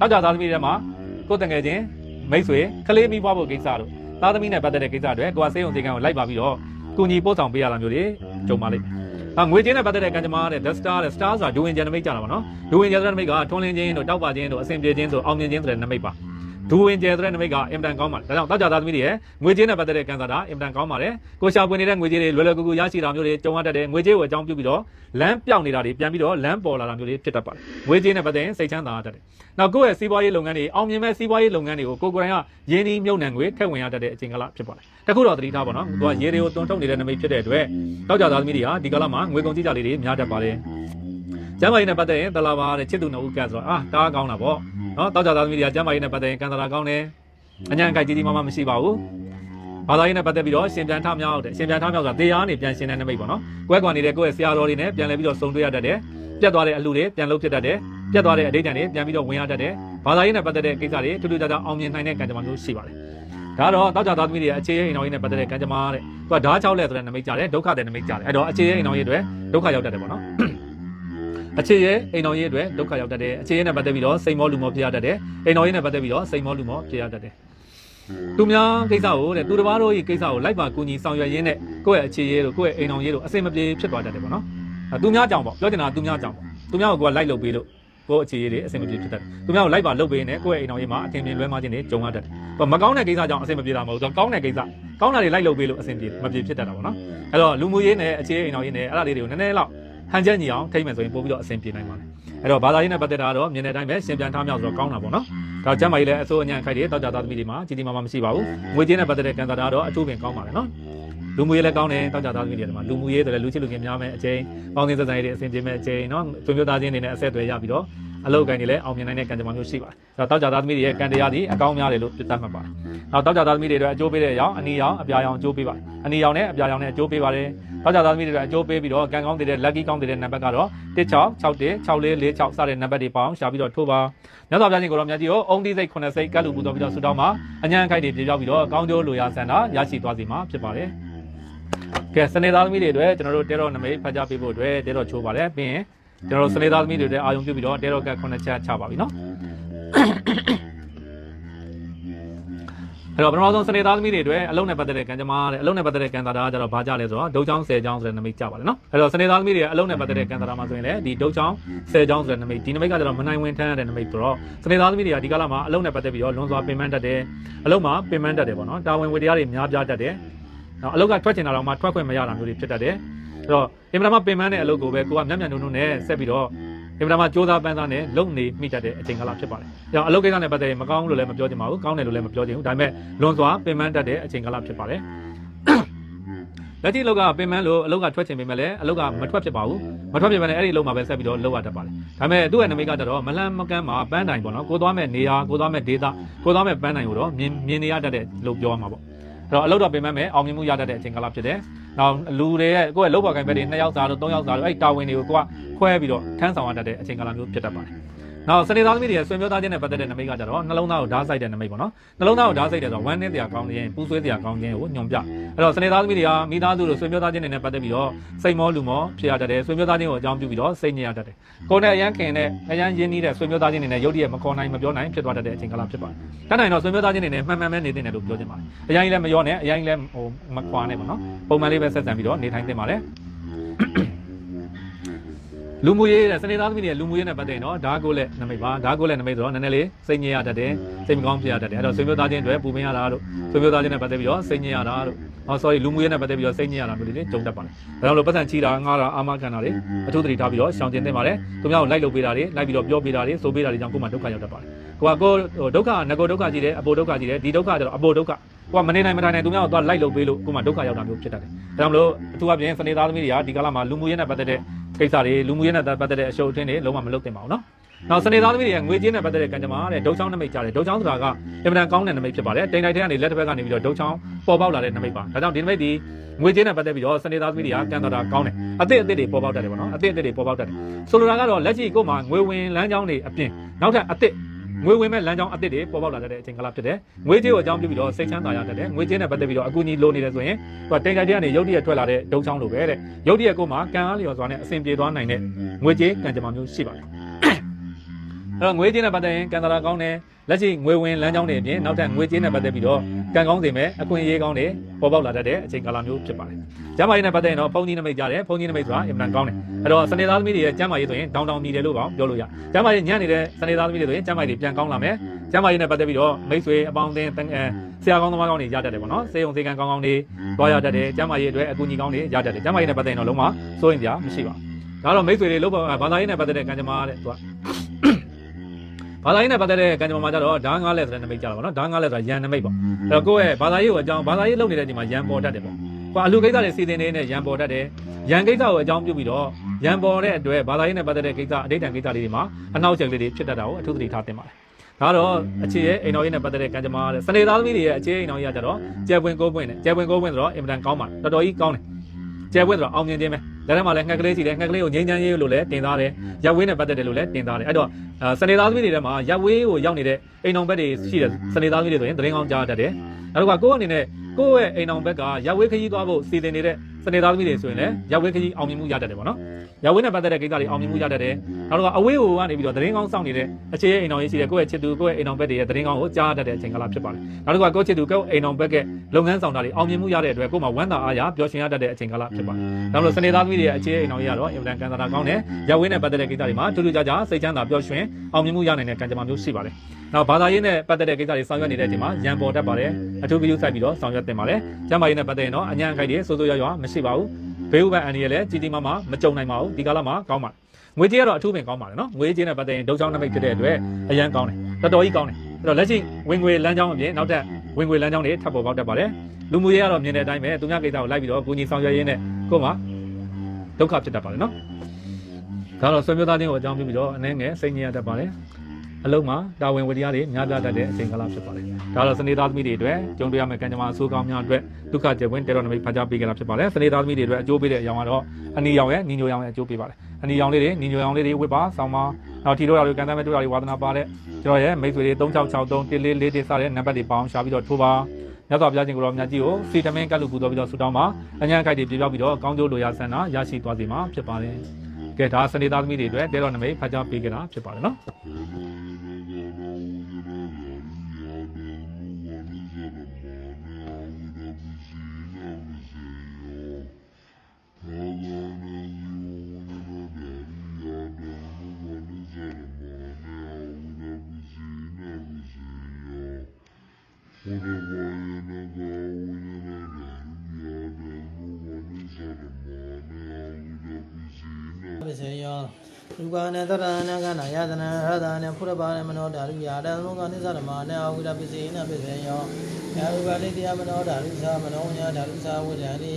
[SPEAKER 1] တောက်ကြသားသမီးတွေမှာကိုယ်တငယ်ချင်းမိတ်ဆွေကလေးမိဘဖို့ကိစ္စတို့သားသမီးနဲ့ပတ်သက်တဲ့ကိစ္စတွေကိုယ်ဆေးရုံစေကံကိုလိုက်ပါပြီးတော့ကူညီပို့ဆောင်ပေးရတာမျိုးတွေကြုံပါလိမ့်မယ်အငွေချင်းနဲ့ပတ်သက်တဲ့ကံကြမ္မာတဲ့ The Star တဲ့ Star ဆိုတာဒူဝင်ဂျန်နမိတ်ကြတာပါနော်ဒူဝင်ဂျန်နမိတ်ကထွန်းလင်းချင်းတို့တောက်ပါချင်းတို့အစဉ်ပြေချင်းတို့အောင်မြင်ချင်းဆိုတဲ့နမိတ်ပါဒူဝင်ကျဲဆိုတဲ့နမိတ်ကအင်တန်ကောင်းပါတယ်ဒါကြောင့်တောက်ကြသားသမီးတွေရဲ့ငွေကြေးနဲ့ပတ်သက်တဲ့ကန်စာတာအင်တန်ကောင်းပါတယ်ကိုရှာပွေနေတဲ့ငွေကြေးတွေလွယ်လွယ်ကူကူရရှိတာမျိုးတွေကြုံရတတ်တယ်ငွေကြေးကိုအကြောင်းပြုပြီးတော့လမ်းပြောင်းနေတာတွေပြန်ပြီးတော့လမ်းပေါ်လာတာမျိုးတွေဖြစ်တတ်ပါတယ်ငွေကြေးနဲ့ပတ်သက်ရင်စိတ်ချမ်းသာတတ်တယ်နောက်ကိုယ့်ရဲ့စီးပွားရေးလုပ်ငန်းတွေအောင်မြင်မဲ့စီးပွားရေးလုပ်ငန်းတွေကိုကိုယ်ကိုယ်တိုင်ကရင်းနှီးမြှုပ်နှံငွေထည့်ဝင်ရတတ်တဲ့အချိန်ကာလဖြစ်ပါတယ်တခုတော့သတိထားပါနော်သူကရေတွေကိုတွန်းထုတ်နေတဲ့နမိတ်ဖြစ်တဲ့အတွက်တောက်ကြသားသမီးတွေဟာဒီကာလမှာငွေကုန်ကြေးကြလေးတွေများတတ်ပါတယ်ကျမ်းမာရေးနဲ့ပတ်သက်ရင်တလာပါတဲ့ချစ်သူနှုတ်ဦးကဆိုတော့အာတားကောင်းတာပေါ့နော်တောက်ကြသားသမီးတွေကကျမ်းမာရေးနဲ့ပတ်သက်ရင်ကံတရာကောင်းတယ်အညာအကိုက်ကြီးကြီးမမမရှိပါဘူးဘာသာရေးနဲ့ပတ်သက်ပြီးတော့ရှင်ပြန်ထမြောက်တယ်ရှင်ပြန်ထမြောက်ကတရားနေပြန်ရှင်တဲ့နိမိတ်ပေါ့နော်ကွဲကွာနေတဲ့ကိုယ့်ရဲ့ဆရာတော်တွေနဲ့ပြန်လဲပြီးတော့ဆုံတွေ့ရတတ်တယ်ပြတ်သွားတဲ့အလှူတွေပြန်လှုပ်ဖြစ်တတ်တယ်ပြတ်သွားတဲ့အဋိဋ္ဌံတွေပြန်ပြီးတော့ဝင်ရတတ်တယ်ဘာသာရေးနဲ့ပတ်သက်တဲ့ကိစ္စတွေထူးထူးခြားခြားအောင်မြင်နိုင်တဲ့ကံကြမ္မာမျိုးရှိပါတယ်ဒါတော့တောက်ကြသားသမီးတွေရဲ့အခြေရဲ့အိမ်တော်ရေးနဲ့ပတ်သက်တဲ့ကံကြမ္မာတဲ့သူကဓားချောက်လဲဆိုတဲ့နိမိတ်ကြတယ်ဒုက္ခတဲ့နိမိတ်ကြတယ်အဲ့တော့အခြေရဲ့အိမ်တော်ရေးတွေဒုက္ခရောက်တတ်တယ်ပေါ့နော်အခြေရဲအိမ်တော်ရေးအတွက်ဒုက္ခရောက်တတ်တယ်အခြေရဲနဲ့ပတ်သက်ပြီးတော့စိန်မောလူမောဖြစ်ရတတ်တယ်အိမ်တော်ရေးနဲ့ပတ်သက်ပြီးတော့စိန်မောလူမောဖြစ်ရတတ်တယ်သူများကိစ္စကိုတဲ့သူတစ်ပါးတို့ရဲ့ကိစ္စကိုလိုက်ပါကူညီဆောင်ရွက်ရင်းနဲ့ကိုယ့်ရဲ့အခြေရဲတို့ကိုယ့်ရဲ့အိမ်တော်ရေးတို့အစိမပြေဖြစ်သွားတတ်တယ်ပေါ့နော်သူများကြောင့်ပေါ့ပြောချင်တာသူများကြောင့်ပေါ့သူများကိုကိုယ်ကလိုက်လုပ်ပေးလို့ကိုယ့်အခြေရေးတွေအစိမပြေဖြစ်တတ်တယ်သူများကိုလိုက်ပါလုပ်ပေးနေကိုယ့်ရဲ့အိမ်တော်ရေးမှာအထင်မြင်လွဲမှားခြင်းတွေကြုံရတတ်တယ်မကောင်းတဲ့ကိစ္စကြောင့်အစိမပြေတာမဟုတ်ဘူးကောင်းတဲ့ကိစ္စကောင်းတာတွေလိုက်လုပ်ပေးလို့အဆင်ပြေမပြေဖြစ်တတ်တာပေါ့နော်အဲ့တော့လူမှုရေးနဲ့အခြေအိမ်တော်ရေးနဲ့အဲ့ဒါလေးတွေကိုနည်းနည်းလောက်ဟန်ချက်ညီအောင်ထိမ့်မယ်ဆိုရင်ပို့ပြီးတော့အဆင်ပြေနိုင်ပါတယ်အဲ့တော့ဘာသာရေးနဲ့ပတ်သက်တာတော့မြင်တဲ့အတိုင်းပဲရှင်ပြန်ထားမြောက်ဆိုတော့ကောင်းတာပေါ့နော်ဒါကျမ်းမာရေးလည်းအစိုးရညံခိုက်တယ်တောက်ကြသားသမီးတွေမှာကြီးကြီးမားမားမရှိပါဘူးငွေကြေးနဲ့ပတ်သက်တဲ့ကန်တာတော့အချို့ပင်ကောင်းပါတယ်နော်လူမှုရေးလည်းကောင်းတယ်တောက်ကြသားသမီးတွေမှာလူမှုရေးဆိုလည်းလူချစ်လူခင်များမဲ့အချိန်ပေါင်းသင်းဆက်ဆံရေးတွေအဆင်ပြေမဲ့အချိန်နော်သွေးမျိုးသားချင်းတွေနဲ့အဆက်အသွယ်ရပြီးတော့အလုပ်ကိုင်းတွေလည်းအောင်မြင်နိုင်တဲ့ကံကြမ္မာမျိုးရှိပါတယ်။ဒါတောက်ကြသားသမီးတွေရဲ့ကံတရားသည်အကောင်းများတယ်လို့ပြသမှတ်ပါတယ်။နောက်တောက်ကြသားသမီးတွေအတွက်အကျိုးပေးတဲ့အရောင်အနီရောင်အပြာရောင်အကျိုးပေးပါတယ်။အနီရောင်နဲ့အပြာရောင်နဲ့အကျိုးပေးပါတယ်။တောက်ကြသားသမီးတွေအတွက်အကျိုးပေးပြီးတော့ကံကောင်းတဲ့ lucky ကောင်းတဲ့နံပါတ်ကတော့1661 6446စတဲ့နံပါတ်တွေပေါင်းရှာပြီးတော့ထိုးပါ။မြတ်စွာဘုရားရှင်ကိုတော်မြတ်ကြီးကိုအုံတိစိတ်9စိတ်ကပ်လူပူတော်ပြီးတော့ဆုတောင်းပါ။အញ្ញံခိုက်တွေပြေပြောက်ပြီးတော့ကောင်းကျိုးလိုရာဆန္ဒရရှိသွားစေမှာဖြစ်ပါတယ်။ကဲစနေသားသမီးတွေအတွက်ကျွန်တော်တို့တဲတော်နမိတ်ဖတ်ကြားပေးဖို့အတွက်တဲတော်ချိုးပါလေပြီးရင်ကျွန်တော်စနေသားသမီးတွေတဲ့အာယုံပြုပြီးတော့တဲတော့ကခုနှစ်ချက်ချပါပြီနော်အဲ့တော့ပထမဆုံးစနေသားသမီးတွေအတွက်အလုံးနဲ့ပတ်သက်တဲ့ကံကြမ္မာတဲ့အလုံးနဲ့ပတ်သက်တဲ့ကံတာတာကကျတော့ဘာကြလဲဆိုတော့ဒုတ်ချောင်း10ချောင်းဆိုတဲ့နမိတ်ကြပါလေနော်အဲ့တော့စနေသားသမီးတွေအလုံးနဲ့ပတ်သက်တဲ့ကံတာတာမှာဆိုရင်လည်းဒီဒုတ်ချောင်း10ချောင်းဆိုတဲ့နမိတ်ဒီနမိတ်ကကျတော့မနိုင်ဝင်ထမ်းရတဲ့နမိတ်ဆိုတော့စနေသားသမီးတွေကဒီကာလမှာအလုံးနဲ့ပတ်သက်ပြီးတော့လွန်စွာပင်ပန်းတတ်တယ်အလုံးမှာပင်ပန်းတတ်တယ်ပေါ့နော်တာဝန်ဝေတရားတွေများပြားတတ်တယ်နောက်အလုတ်ကထွက်ချင်တာတော့မှထွက်ခွင့်မရတာမျိုးတွေဖြစ်တတ်တယ်အဲ့တော့အင်မတန်မှပင်ပန်းတဲ့အလုပ်ကိုပဲကိုကမျက်မျက်နှုံနှုံနဲ့ဆက်ပြီးတော့အင်မတန်မှစူးစမ်းပန်းစားနဲ့လုပ်နေမိတတ်တဲ့အချိန်ကာလဖြစ်ပါတယ်။အဲတော့အလုပ်ကိစ္စနဲ့ပတ်သက်ရင်မကောင်းဘူးလို့လည်းမပြောချင်ပါဘူး။ကောင်းတယ်လို့လည်းမပြောချင်ဘူး။ဒါပေမဲ့လွန်စွာပင်ပန်းတတ်တဲ့အချိန်ကာလဖြစ်ပါတယ်။လက်ရှိအလုပ်ကပင်ပန်းလို့အလုပ်ကထွက်ချင်ပေမဲ့လည်းအလုပ်ကမထွက်ဖြစ်ပါဘူး။မထွက်ဖြစ်ပေမဲ့အဲ့ဒီအလုပ်မှာပဲဆက်ပြီးတော့လုပ်ရတတ်ပါတယ်။ဒါပေမဲ့သူ့ရဲ့နမိတ်ကတော့မလန်းမကန်းမှာပန်းတိုင်ပေါ့နော်။ကိုသွားမဲ့နေရာကိုသွားမဲ့ဒေသကိုသွားမဲ့ပန်းတိုင်ကိုတော့မြင်မြင်နေရတတ်တဲ့လို့ပြောရမှာပေါ့။အဲ့တော့အလုပ်တော့ပင်ပန်းမယ်အောင်မြင်မှုရတတ်တဲ့အချိန်ကာလဖြစ်တယ်။နောက်လူတွေရဲ့ကိုယ့်ရဲ့လောက်ပါကိုင်ဘက်တွေနှစ်ယောက်စားလို့သုံးယောက်စားလို့အဲ့တာဝန်တွေကိုကိုကခွဲပြီးတော့ထမ်းဆောင်ရတတ်တဲ့အချိန်ကာလမျိုးဖြစ်တတ်ပါတယ်နောက်စနေသားသမီးတွေရဲ့ဆွေမျိုးသားချင်းနဲ့ပတ်သက်တဲ့နမိတ်ကကြတော့နှလုံးသားကိုဓာတ်ဆိုင်တဲ့နမိတ်ပေါ့နော်နှလုံးသားကိုဓာတ်ဆိုင်တဲ့ဆိုတော့ဝမ်းနည်းတရားကောင်းခြင်းပူဆွေးတရားကောင်းခြင်းကိုညွန်ပြအဲ့တော့စနေသားသမီးတွေကမိသားစုတို့ဆွေမျိုးသားချင်းတွေနဲ့ပတ်သက်ပြီးတော့စိတ်မောလူမောဖြစ်ရတတ်တယ်ဆွေမျိုးသားချင်းကိုအကြောင်းပြုပြီးတော့စိတ်ညစ်ရတတ်တယ်ကိုယ်နဲ့အရန်ခင်နဲ့အရန်ရင်းနှီးတဲ့ဆွေမျိုးသားချင်းတွေနဲ့ရုပ်တရက်မခေါ်နိုင်မပြောနိုင်ဖြစ်သွားတတ်တဲ့အချိန်ကာလဖြစ်ပါတယ်တတ်နိုင်တော့ဆွေမျိုးသားချင်းတွေနဲ့မှန်မှန်ပဲနေသင့်တယ်လို့ပြောချင်ပါတယ်အရန်ကြီးလည်းမရောနဲ့အရန်ကြီးလည်းဟိုမခွာနဲ့ပေါ့နော်ပုံမှန်လေးပဲဆက်ဆံပြီးတော့နေထိုင်သင့်ပါတယ်လူမှုရေးစနေသားသမီးတွေလူမှုရေးနဲ့ပတ်သက်ရင်တော့ဒါကိုလည်းနမိတ်ပါဒါကိုလည်းနမိတ်ဆိုတော့နည်းနည်းလေးစိတ်ညစ်ရတတ်တယ်စိတ်မကောင်းဖြစ်ရတတ်တယ်အဲ့တော့ဆွေမျိုးသားချင်းတွေပူပင်ရတာလို့ဆွေမျိုးသားချင်းနဲ့ပတ်သက်ပြီးတော့စိတ်ညစ်ရတာလို့ဟော sorry လူမှုရေးနဲ့ပတ်သက်ပြီးတော့စိတ်ညစ်ရတာမျိုးတွေကြုံတတ်ပါတယ်ဒါကြောင့်လို့ပတ်စံချီတာငားတာအာမခံတာတွေအထူးသတိထားပြီးတော့ရှောင်ကျဉ်သင့်ပါတယ်သူများကိုလိုက်လုပ်ပေးတာတွေလိုက်ပြီးတော့ပြောပေးတာတွေဆိုပေးတာတွေကြောင့်ကိုယ်မှဒုက္ခရောက်တတ်ပါတယ်ကိုကကိုဒုက္ခငကိုဒုက္ခကြီးတယ်အပေါ်ဒုက္ခကြီးတယ်ဒီဒုက္ခကျတော့အပေါ်ဒုက္ခကိုကမနေနိုင်မထိုင်နိုင်သူများကိုသွားလိုက်လုပ်ပေးလို့ကိုယ်မှဒုက္ခရောက်တာမျိုးဖြစ်တတ်တယ်ဒါကြောင့်မလို့အထူးအပြင်စနေသားသမီးတွေကဒီကာလမှာလူမှုရေးနဲ့ပတ်သက်တဲ့ကိစ္စတွေလူမှုရေးနဲ့ပတ်သက်တဲ့အရှုပ်အထင်းတွေလုံးဝမလုပ်သင့်ပါဘူးနော်နောက်စနေသားသမီးတွေကငွေကြေးနဲ့ပတ်သက်တဲ့ကံကြမ္မာတဲ့ဒုတ်ချောင်းနမိတ်ကြတယ်ဒုတ်ချောင်းဆိုတာကအင်မတန်ကောင်းတဲ့နမိတ်ဖြစ်ပါတယ်တိမ်တိုက်ထဲကနေလက်တစ်ဘက်ကနေပြီးတော့ဒုတ်ချောင်းပေါ်ပေါက်လာတဲ့နမိတ်ပါဒါကြောင့်ဒီနမိတ်ဒီငွေကြေးနဲ့ပတ်သက်ပြီးတော့စနေသားသမီးတွေကကံတော်တာကောင်းတယ်အသည့်အသည့်တွေပေါ်ပေါက်တတ်တယ်ပေါ့နော်အသည့်အသည့်တွေပေါ်ပေါက်တတ်တယ်ဆိုလိုတာကတော့လက်ရှိကို့မှာငွေဝင်လမ်းကြောင်းတွေအပြင်နောက်ထပ်အသည့်ငွေဝင်မဲ့လမ်းကြောင်းအသစ်တွေပေါ်ပေါက်လာတဲ့အချိန်ကာလဖြစ်တယ်ငွေကြေးကိုအကြောင်းပြုပြီးတော့စိတ်ချမ်းသာရတတ်တယ်ငွေကြေးနဲ့ပတ်သက်ပြီးတော့အကူအညီလိုနေတယ်ဆိုရင်ဟိုတင်ကြကြီးကနေရုပ်တရက်ထွက်လာတဲ့ဒုံချောင်းလိုပဲတဲ့ရုပ်တရက်ကိုမှကံအားလျော်စွာနဲ့အဆင်ပြေသွားနိုင်တဲ့ငွေကြေးကံကြမ္မာမျိုးရှိပါတယ်အဲ့တော့ငွေကြေးနဲ့ပတ်သက်ရင်ကံတရာကောင်းတယ်လက်ရှိငွေဝင်လမ်းကြောင်းတွေအပြင်နောက်ထပ်ငွေကြေးနဲ့ပတ်သက်ပြီးတော့ကံကောင်းစေမဲ့အခွင့်အရေးကောင်းတွေပေါ်ပေါက်လာတတ်တဲ့အချိန်ကာလမျိုးဖြစ်ပါတယ်။ကျမ်းမာရေးနဲ့ပတ်သက်ရင်တော့ဖုန်းကြီးနမိတ်ကြားတယ်ဖုန်းကြီးနမိတ်ဆိုတာအင်မတန်ကောင်းတယ်။အဲ့တော့စနေသားသမီးတွေရဲ့ကျမ်းမာရေးဆိုရင်ဒေါင်တောင်မြည်တယ်လို့ပေါ့ပြောလို့ရ။ကျမ်းမာရေးညံ့နေတဲ့စနေသားသမီးတွေဆိုရင်ကျမ်းမာရေးပြန်ကောင်းလာမယ်။ကျမ်းမာရေးနဲ့ပတ်သက်ပြီးတော့မိတ်ဆွေအပေါင်းအသင်းဆရာကောင်းသမားကောင်းတွေရတတ်တယ်ပေါ့နော်။စေုံစေကံကောင်းကောင်းတွေတွားရတတ်တယ်ကျမ်းမာရေးအတွက်အကူအညီကောင်းတွေရတတ်တယ်။ကျမ်းမာရေးနဲ့ပတ်သက်ရင်တော့လုံးဝစိုးရင်စရာမရှိပါဘူး။ဒါတော့မိတ်ဆွေတွေလို့ဘာသာရေးနဲ့ပတ်သက်တဲ့ကံကြမ္မာတဲ့သူကဘာသာရေးနဲ့ပတ်သက်တဲ့ကံကြမ္မာကြတော့ဓာငါးလဲဆိုတဲ့နမိတ်ကြတော့ဗောနော်ဓာငါးလဲဆိုတာယန်နမိတ်ပေါ့အဲ့တော့ကိုယ့်ရဲ့ဘာသာရေးကိုအကြောင်းဘာသာရေးလုပ်နေတဲ့အချိန်မှာယန်ပေါ်တတ်တယ်ပေါ့ကွာအလူကိစ္စတွေစီစဉ်နေတဲ့ရန်ပေါ်တတ်တယ်ရန်ကိစ္စကိုအကြောင်းပြုပြီးတော့ရန်ပေါ်တဲ့အတွက်ဘာသာရေးနဲ့ပတ်သက်တဲ့ကိစ္စအတိတ်တန်ကိစ္စလေးတွေမှာအနောက်ကျန်လေးတွေဖြစ်တတ်တာကိုအထူးသတိထားသင့်ပါတယ်ဒါတော့အခြေရဲ့အိမ်တော်ရေးနဲ့ပတ်သက်တဲ့ကံကြမ္မာတဲ့စနေသားသမီးတွေရဲ့အခြေအိမ်တော်ရေးကကြတော့ကျဲပွင့်ကိုပွင့်နဲ့ကျဲပွင့်ကိုပွင့်ဆိုတော့အင်မတန်ကောင်းပါတယ်တော်တော်ကြီးကောင်းတယ်ကျဲပွင့်ဆိုတော့အောင်မြင်ခြင်းပဲလက်ထဲမှာလည်းငှက်ကလေးရှိတယ်ငှက်ကလေးကိုငိမ့်ချမ်းရေးလို့လည်းတင်သားတယ်ရပ်ဝေးနဲ့ပတ်သက်တယ်လို့လည်းတင်သားတယ်အဲ့တော့စနေသားသမီးတွေထဲမှာရပ်ဝေးကိုရောက်နေတဲ့အိမ်အောင်ဘက်တွေရှိတယ်စနေသားသမီးတွေဆိုရင်သတင်းကောင်းကြားတတ်တယ်နောက်တစ်ခါကိုယ့်အနေနဲ့ကိုယ့်ရဲ့အိမ်အောင်ဘက်ကရပ်ဝေးခကြီးသွားဖို့စီစဉ်နေတဲ့စနေသားသမီးတွေဆိုရင်လည်းရပ်ဝေးခကြီးအောင်မြင်မှုရတတ်တယ်ပေါ့နော်ရဝင်းနဲ့ပတ်သက်တဲ့ကိစ္စတွေအောင်မြင်မှုရတတ်တယ်နောက်တော့အဝေးဟိုကနေပြီးတော့သတင်းကောင်းစောင့်နေတဲ့အခြေရဲ့အိမ်တော်ရေးရှိတဲ့ကိုယ့်ရဲ့ချစ်သူကိုယ့်ရဲ့အိမ်တော်ဘက်တွေရဲ့သတင်းကောင်းကိုကြားတတ်တဲ့အချိန်ကာလဖြစ်ပါတယ်နောက်တစ်ခုကကိုယ့်ချစ်သူကိုယ့်အိမ်တော်ဘက်ကလုပ်ငန်းဆောင်တာတွေအောင်မြင်မှုရတဲ့အတွက်ကိုယ်မှာဝမ်းသာအားရပျော်ရွှင်ရတတ်တဲ့အချိန်ကာလဖြစ်ပါတယ်နောက်တော့စနေသားသမီးတွေရဲ့အခြေရဲ့အိမ်တော်ရေးကတော့အင်ဗလန်ကန်တာကောင်းတဲ့ရဝင်းနဲ့ပတ်သက်တဲ့ကိစ္စတွေမှာထူးထူးခြားခြားစိတ်ချမ်းသာပျော်ရွှင် အောင်မြင်မှုရနိုင်တဲ့ကံကြမ္မာမျိုးရှိပါတယ်နောက်ဘာသာရေးနဲ့ပတ်သက်တဲ့ကိစ္စတွေဆောင်ရွက်နေတဲ့အချိန်မှာရန်ပေါ်တတ်ပါတယ်အထူးပြုဆိုင်ပြီးတော့ဆောင်ရွက်တင်ပါတယ်ကျမ်းမာရေးနဲ့ပတ်သက်ရင်တော့အញ្ញံအခိုက်တွေစိုးစိုးရွားရွားမရှိပါဘူးဘေးဥပန်အန်ဒီရလည်းကြီးကြီးမားမားမကြုံနိုင်ပါဘူးဒီကာလမှာကောင်းပါငွေကြေးကတော့အထူးပင်ကောင်းပါတယ်နော်ငွေကြေးနဲ့ပတ်သက်ရင်ဒုချောင်းနမိတ်ဖြစ်တဲ့အတွက်အရန်ကောင်းတယ်တော်တော်ကြီးကောင်းတယ်အဲ့တော့လက်ရှိဝင်ငွေလမ်းကြောင်းအပြင်နောက်ထပ်ဝင်ငွေလမ်းကြောင်းတွေထပ်ပေါ်ပေါက်တတ်ပါတယ်လူမှုရေးကတော့မြင်တဲ့အတိုင်းပဲသူများကိစ္စကိုလိုက်ပြီးတော့ကိုကြီးဆောင်ရွက်ရင်းနဲ့ကို့မှာဒုက္ခဖြစ်တတ်ပါတယ်နော်ဒါတော့ဆွေမျိုးသားချင်းကိုအကြောင်းပြုပြီးတော့အနေငယ်စိတ်ညစ်ရတတ်ပါတယ်အလုံးမှာတာဝန်ဝတ္တရားတွေများပြားတတ်တဲ့အချိန်ကာလဖြစ်ပါတယ်။ဒါတော့စနေသားသမီးတွေအတွက်ကြုံတွေ့ရမယ့်ကံကြမ္မာအဆိုးကောင်းများအတွက်ဒုက္ခကျေပွင့်တေတော်နမိတ်ဖန်ကြားပေးကြတာဖြစ်ပါတယ်။စနေသားသမီးတွေအတွက်အကျိုးပေးတဲ့အကြောင်းကတော့အနီရောင်ရဲ့ညီညွတ်ရောင်ရဲ့အကျိုးပေးပါတယ်။အနီရောင်လေးတွေညီညွတ်ရောင်လေးတွေဝစ်ပါဆောင်းပါနောက်ထီတို့ရာတွေကံတမ်းမဲ့တို့ရာတွေဝါသနာပါတဲ့ကျွန်တော်ရဲ့မိတ်ဆွေတွေ3663 1441စတဲ့နံပါတ်တွေပေါင်းရှာပြီးတော့ထိုးပါရသော်ပြားခြင်းကိုတော့မြတ်ကြီးကိုစီတမင်းကတ်လူပူတော်ပြီးတော့ဆူတောင်းပါအညာခိုက်တွေပြပြပြီးတော့ကောင်းကျိုးလိုရာဆန္ဒရရှိသွားစေမှာဖြစ်ပါတယ်။ကဲဒါစနေသားသမီးတွေအတွက်တဲတော်နမိတ်ဖတ်ကြားပေးကြတာဖြစ်ပါတယ်နော်။သောတာနာကနာယတနာရသနာဖုရပါရမနောဓာရုယာတသောကနိသရမနာဝိရပစ္စည်းနပစ္စယောယာဥပလိတယမနောဓာရုသမနောညာဓာရုသဝိဒံတိ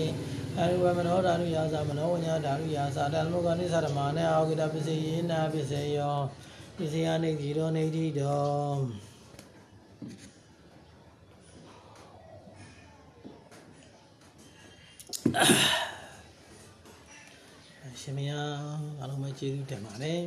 [SPEAKER 1] အရဝမနောဓာရုယာသမနောညာဓာရုယာသာတသောကနိသရမနာဝိရပစ္စည်းနပစ္စယောပစ္စယနေတိရောနေတိတော်အာရှင်မယားအားလုံးပဲကျေးဇူးတင်ပါတယ်